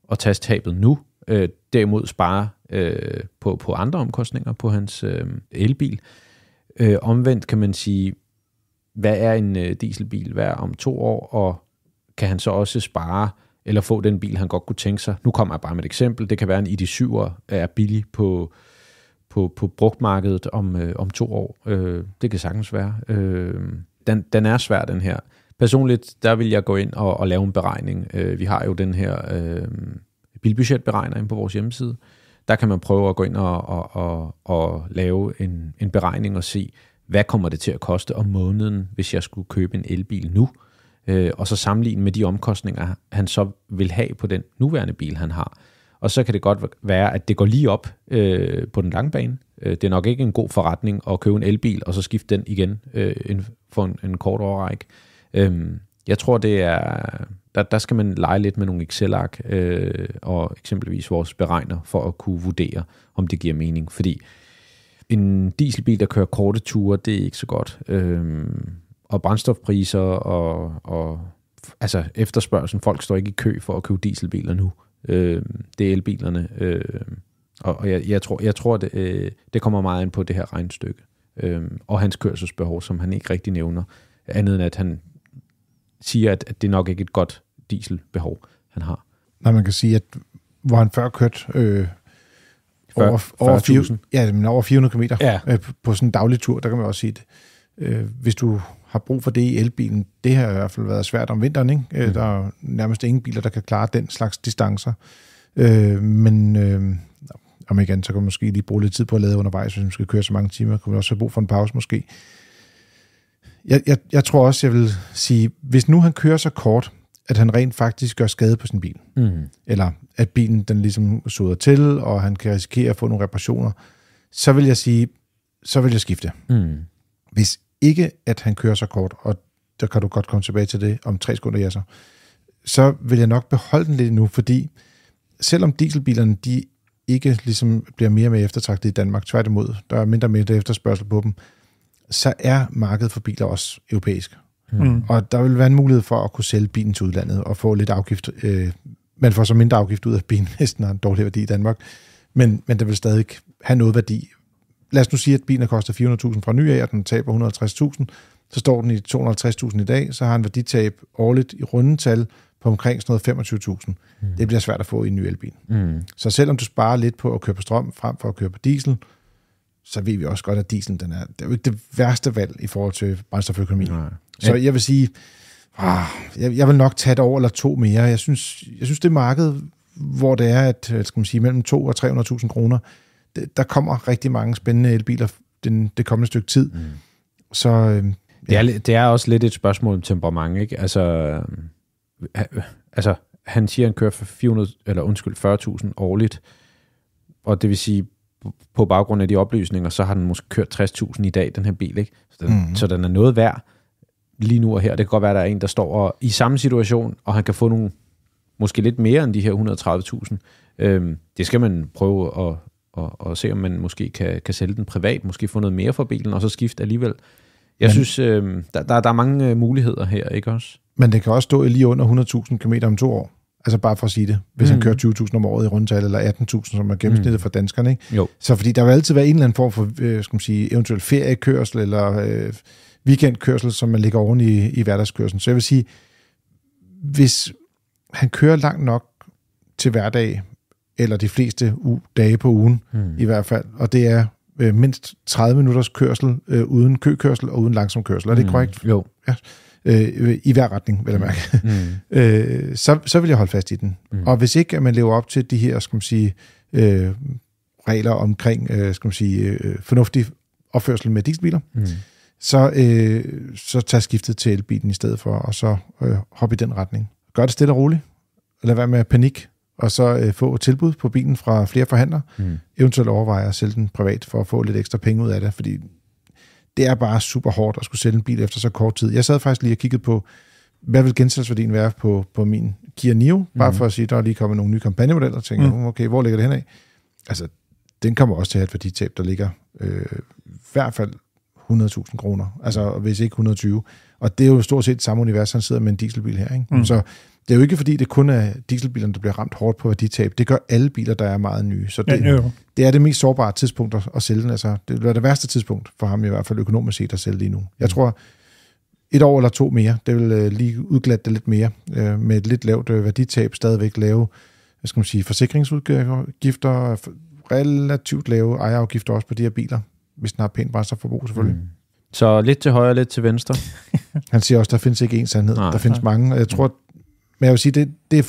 og tage tabet nu. Øh, derimod spare øh, på, på andre omkostninger på hans øh, elbil. Øh, omvendt kan man sige, hvad er en øh, dieselbil værd om to år, og kan han så også spare eller få den bil, han godt kunne tænke sig. Nu kommer jeg bare med et eksempel. Det kan være, en ID7'er er billig på, på, på brugtmarkedet om, øh, om to år. Øh, det kan sagtens være. Øh, den, den er svær, den her. Personligt, der vil jeg gå ind og, og lave en beregning. Øh, vi har jo den her øh, bilbudgetberegner inde på vores hjemmeside. Øh, der kan man prøve at gå ind og, og, og, og lave en, en beregning og se, hvad kommer det til at koste om måneden, hvis jeg skulle købe en elbil nu, øh, og så sammenligne med de omkostninger, han så vil have på den nuværende bil, han har. Og så kan det godt være, at det går lige op øh, på den lange bane. Øh, det er nok ikke en god forretning at købe en elbil, og så skifte den igen øh, for en, en kort overræk. Øh, jeg tror, det er der, der skal man lege lidt med nogle Excel-ark øh, og eksempelvis vores beregner for at kunne vurdere, om det giver mening. Fordi en dieselbil, der kører korte ture, det er ikke så godt. Øh, og brændstofpriser og, og altså efterspørgselen, folk står ikke i kø for at købe dieselbiler nu. Øh, det er elbilerne. Øh, og jeg, jeg tror, jeg tror det, øh, det kommer meget ind på det her regnstykke. Øh, og hans kørselsbehov, som han ikke rigtig nævner. Andet end at han siger, at, at det nok ikke er et godt dieselbehov, han har. Nej, man kan sige, at hvor han før kørt øh, 40, over, over, 40 ja, men over 400 km ja. øh, på sådan en daglig tur, der kan man også sige at Øh, hvis du har brug for det i elbilen, det har i hvert fald været svært om vinteren. Ikke? Øh, mm. Der er nærmest ingen biler, der kan klare den slags distancer. Øh, men øh, om igen, så kan man måske lige bruge lidt tid på at lade undervejs, hvis man skal køre så mange timer. Kan man også have brug for en pause måske. Jeg, jeg, jeg tror også, jeg vil sige, hvis nu han kører så kort, at han rent faktisk gør skade på sin bil. Mm. Eller at bilen den ligesom soder til, og han kan risikere at få nogle reparationer, så vil jeg sige, så vil jeg skifte. Mm. Hvis ikke, at han kører så kort, og der kan du godt komme tilbage til det om tre sekunder, ja, så, så vil jeg nok beholde den lidt nu, fordi selvom dieselbilerne, de ikke ligesom bliver mere mere eftertragtet i Danmark, tværtimod, der er mindre og mindre efterspørgsel på dem, så er markedet for biler også europæisk. Mm. mm. Og der vil være en mulighed for at kunne sælge bilen til udlandet og få lidt afgift. Øh, man får så mindre afgift ud af bilen, hvis den har en dårlig værdi i Danmark. Men, men det vil stadig have noget værdi. Lad os nu sige, at bilen koster 400.000 fra ny af, og den taber 150.000. Så står den i 250.000 i dag, så har en værditab årligt i rundetal på omkring sådan noget 25.000. Mm. Det bliver svært at få i en ny elbil. Mm. Så selvom du sparer lidt på at køre på strøm frem for at køre på diesel, så ved vi også godt, at diesel den er, det er jo ikke det værste valg i forhold til brændstoføkonomien. Nej. Så jeg vil sige, ah, jeg, jeg vil nok tage et år eller to mere. Jeg synes, jeg synes det marked, hvor det er, at øh, skal man sige, mellem 2 og 300.000 kroner, der kommer rigtig mange spændende elbiler den, det kommende stykke tid. Mm. Så øh, ja. det, er, det er også lidt et spørgsmål om temperament, ikke? Altså, øh, altså han siger, han kører for 400, eller undskyld, 40.000 årligt, og det vil sige, på baggrund af de oplysninger, så har den måske kørt 60.000 i dag, den her bil, ikke? Så den, mm. så den er noget værd lige nu og her. Det kan godt være, at der er en, der står og, i samme situation, og han kan få nogle, måske lidt mere end de her 130.000. Øhm, det skal man prøve at, at, at se, om man måske kan, kan sælge den privat, måske få noget mere for bilen, og så skifte alligevel. Jeg men, synes, øh, der, der, der er mange øh, muligheder her, ikke også? Men det kan også stå lige under 100.000 km om to år. Altså bare for at sige det. Hvis mm. han kører 20.000 om året i rundtal, eller 18.000, som er gennemsnittet mm. for danskerne. Ikke? Jo. Så fordi der vil altid være en eller anden form for øh, skal man sige, eventuel feriekørsel, eller øh, weekendkørsel, som man ligger oven i, i hverdagskørselen. Så jeg vil sige, hvis han kører langt nok til hverdag, eller de fleste u- dage på ugen hmm. i hvert fald, og det er øh, mindst 30 minutters kørsel øh, uden køkørsel og uden langsom kørsel. Er det hmm. korrekt? Jo. Ja. Øh, I hver retning, vil jeg mærke. Mm. øh, så, så vil jeg holde fast i den. Mm. Og hvis ikke at man lever op til de her, skal man sige, øh, regler omkring, øh, skal man sige, øh, fornuftig opførsel med dieselbiler, mm så, øh, så tag skiftet til elbilen i stedet for, og så øh, hop i den retning. Gør det stille og roligt. Lad være med panik, og så øh, få et tilbud på bilen fra flere forhandlere. Mm. Eventuelt overveje at sælge den privat for at få lidt ekstra penge ud af det, fordi det er bare super hårdt at skulle sælge en bil efter så kort tid. Jeg sad faktisk lige og kiggede på, hvad vil gensalgsværdien være på, på min Kia Niro, bare mm. for at sige, der er lige kommet nogle nye kampagnemodeller, og tænker, mm. mm. okay, hvor ligger det henad? Altså, den kommer også til at have et værditab, der ligger øh, i hvert fald 100.000 kroner, altså hvis ikke 120. Og det er jo stort set samme univers, han sidder med en dieselbil her. Ikke? Mm. Så det er jo ikke fordi, det kun er dieselbilerne, der bliver ramt hårdt på værditab. Det gør alle biler, der er meget nye. Så det, ja, det er det mest sårbare tidspunkt at sælge den. Altså, det vil det værste tidspunkt for ham i hvert fald økonomisk set at sælge lige nu. Jeg mm. tror, et år eller to mere, det vil øh, lige udglatte det lidt mere, øh, med et lidt lavt øh, værditab, stadigvæk lave hvad skal man sige, forsikringsudgifter, relativt lave ejerafgifter også på de her biler hvis den har pænt forbrug, selvfølgelig. Mm. Så lidt til højre, lidt til venstre. Han siger også, der findes ikke én sandhed. Nej, der findes nej. mange. Jeg tror, men jeg vil sige, det, det er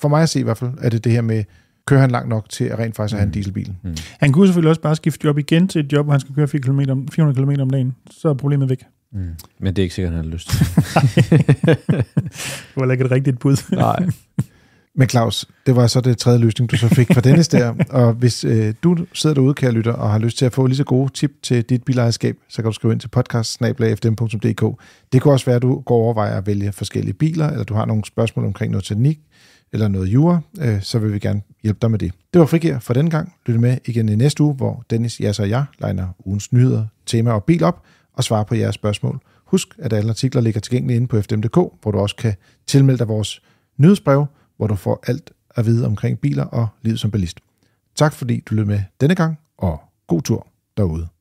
for mig at se i hvert fald, er det det her med, kører han langt nok til at rent faktisk mm. have en mm. dieselbil. Mm. Han kunne selvfølgelig også bare skifte job igen til et job, hvor han skal køre 400 km om, 400 km om dagen. Så er problemet væk. Mm. Men det er ikke sikkert, han har lyst til. det var ikke et rigtigt bud. Nej. Men Claus, det var så det tredje løsning, du så fik fra Dennis der. Og hvis øh, du sidder derude, kære lytter, og har lyst til at få lige så gode tip til dit bilejerskab, så kan du skrive ind til podcast Det kunne også være, at du går overvejer at vælge forskellige biler, eller du har nogle spørgsmål omkring noget teknik, eller noget jura, øh, så vil vi gerne hjælpe dig med det. Det var Frigir for den gang. Lyt med igen i næste uge, hvor Dennis, Jas og jeg legner ugens nyheder, tema og bil op og svarer på jeres spørgsmål. Husk, at alle artikler ligger tilgængelige inde på fdm.dk, hvor du også kan tilmelde dig vores nyhedsbrev, hvor du får alt at vide omkring biler og livet som ballist. Tak fordi du lød med denne gang, og god tur derude.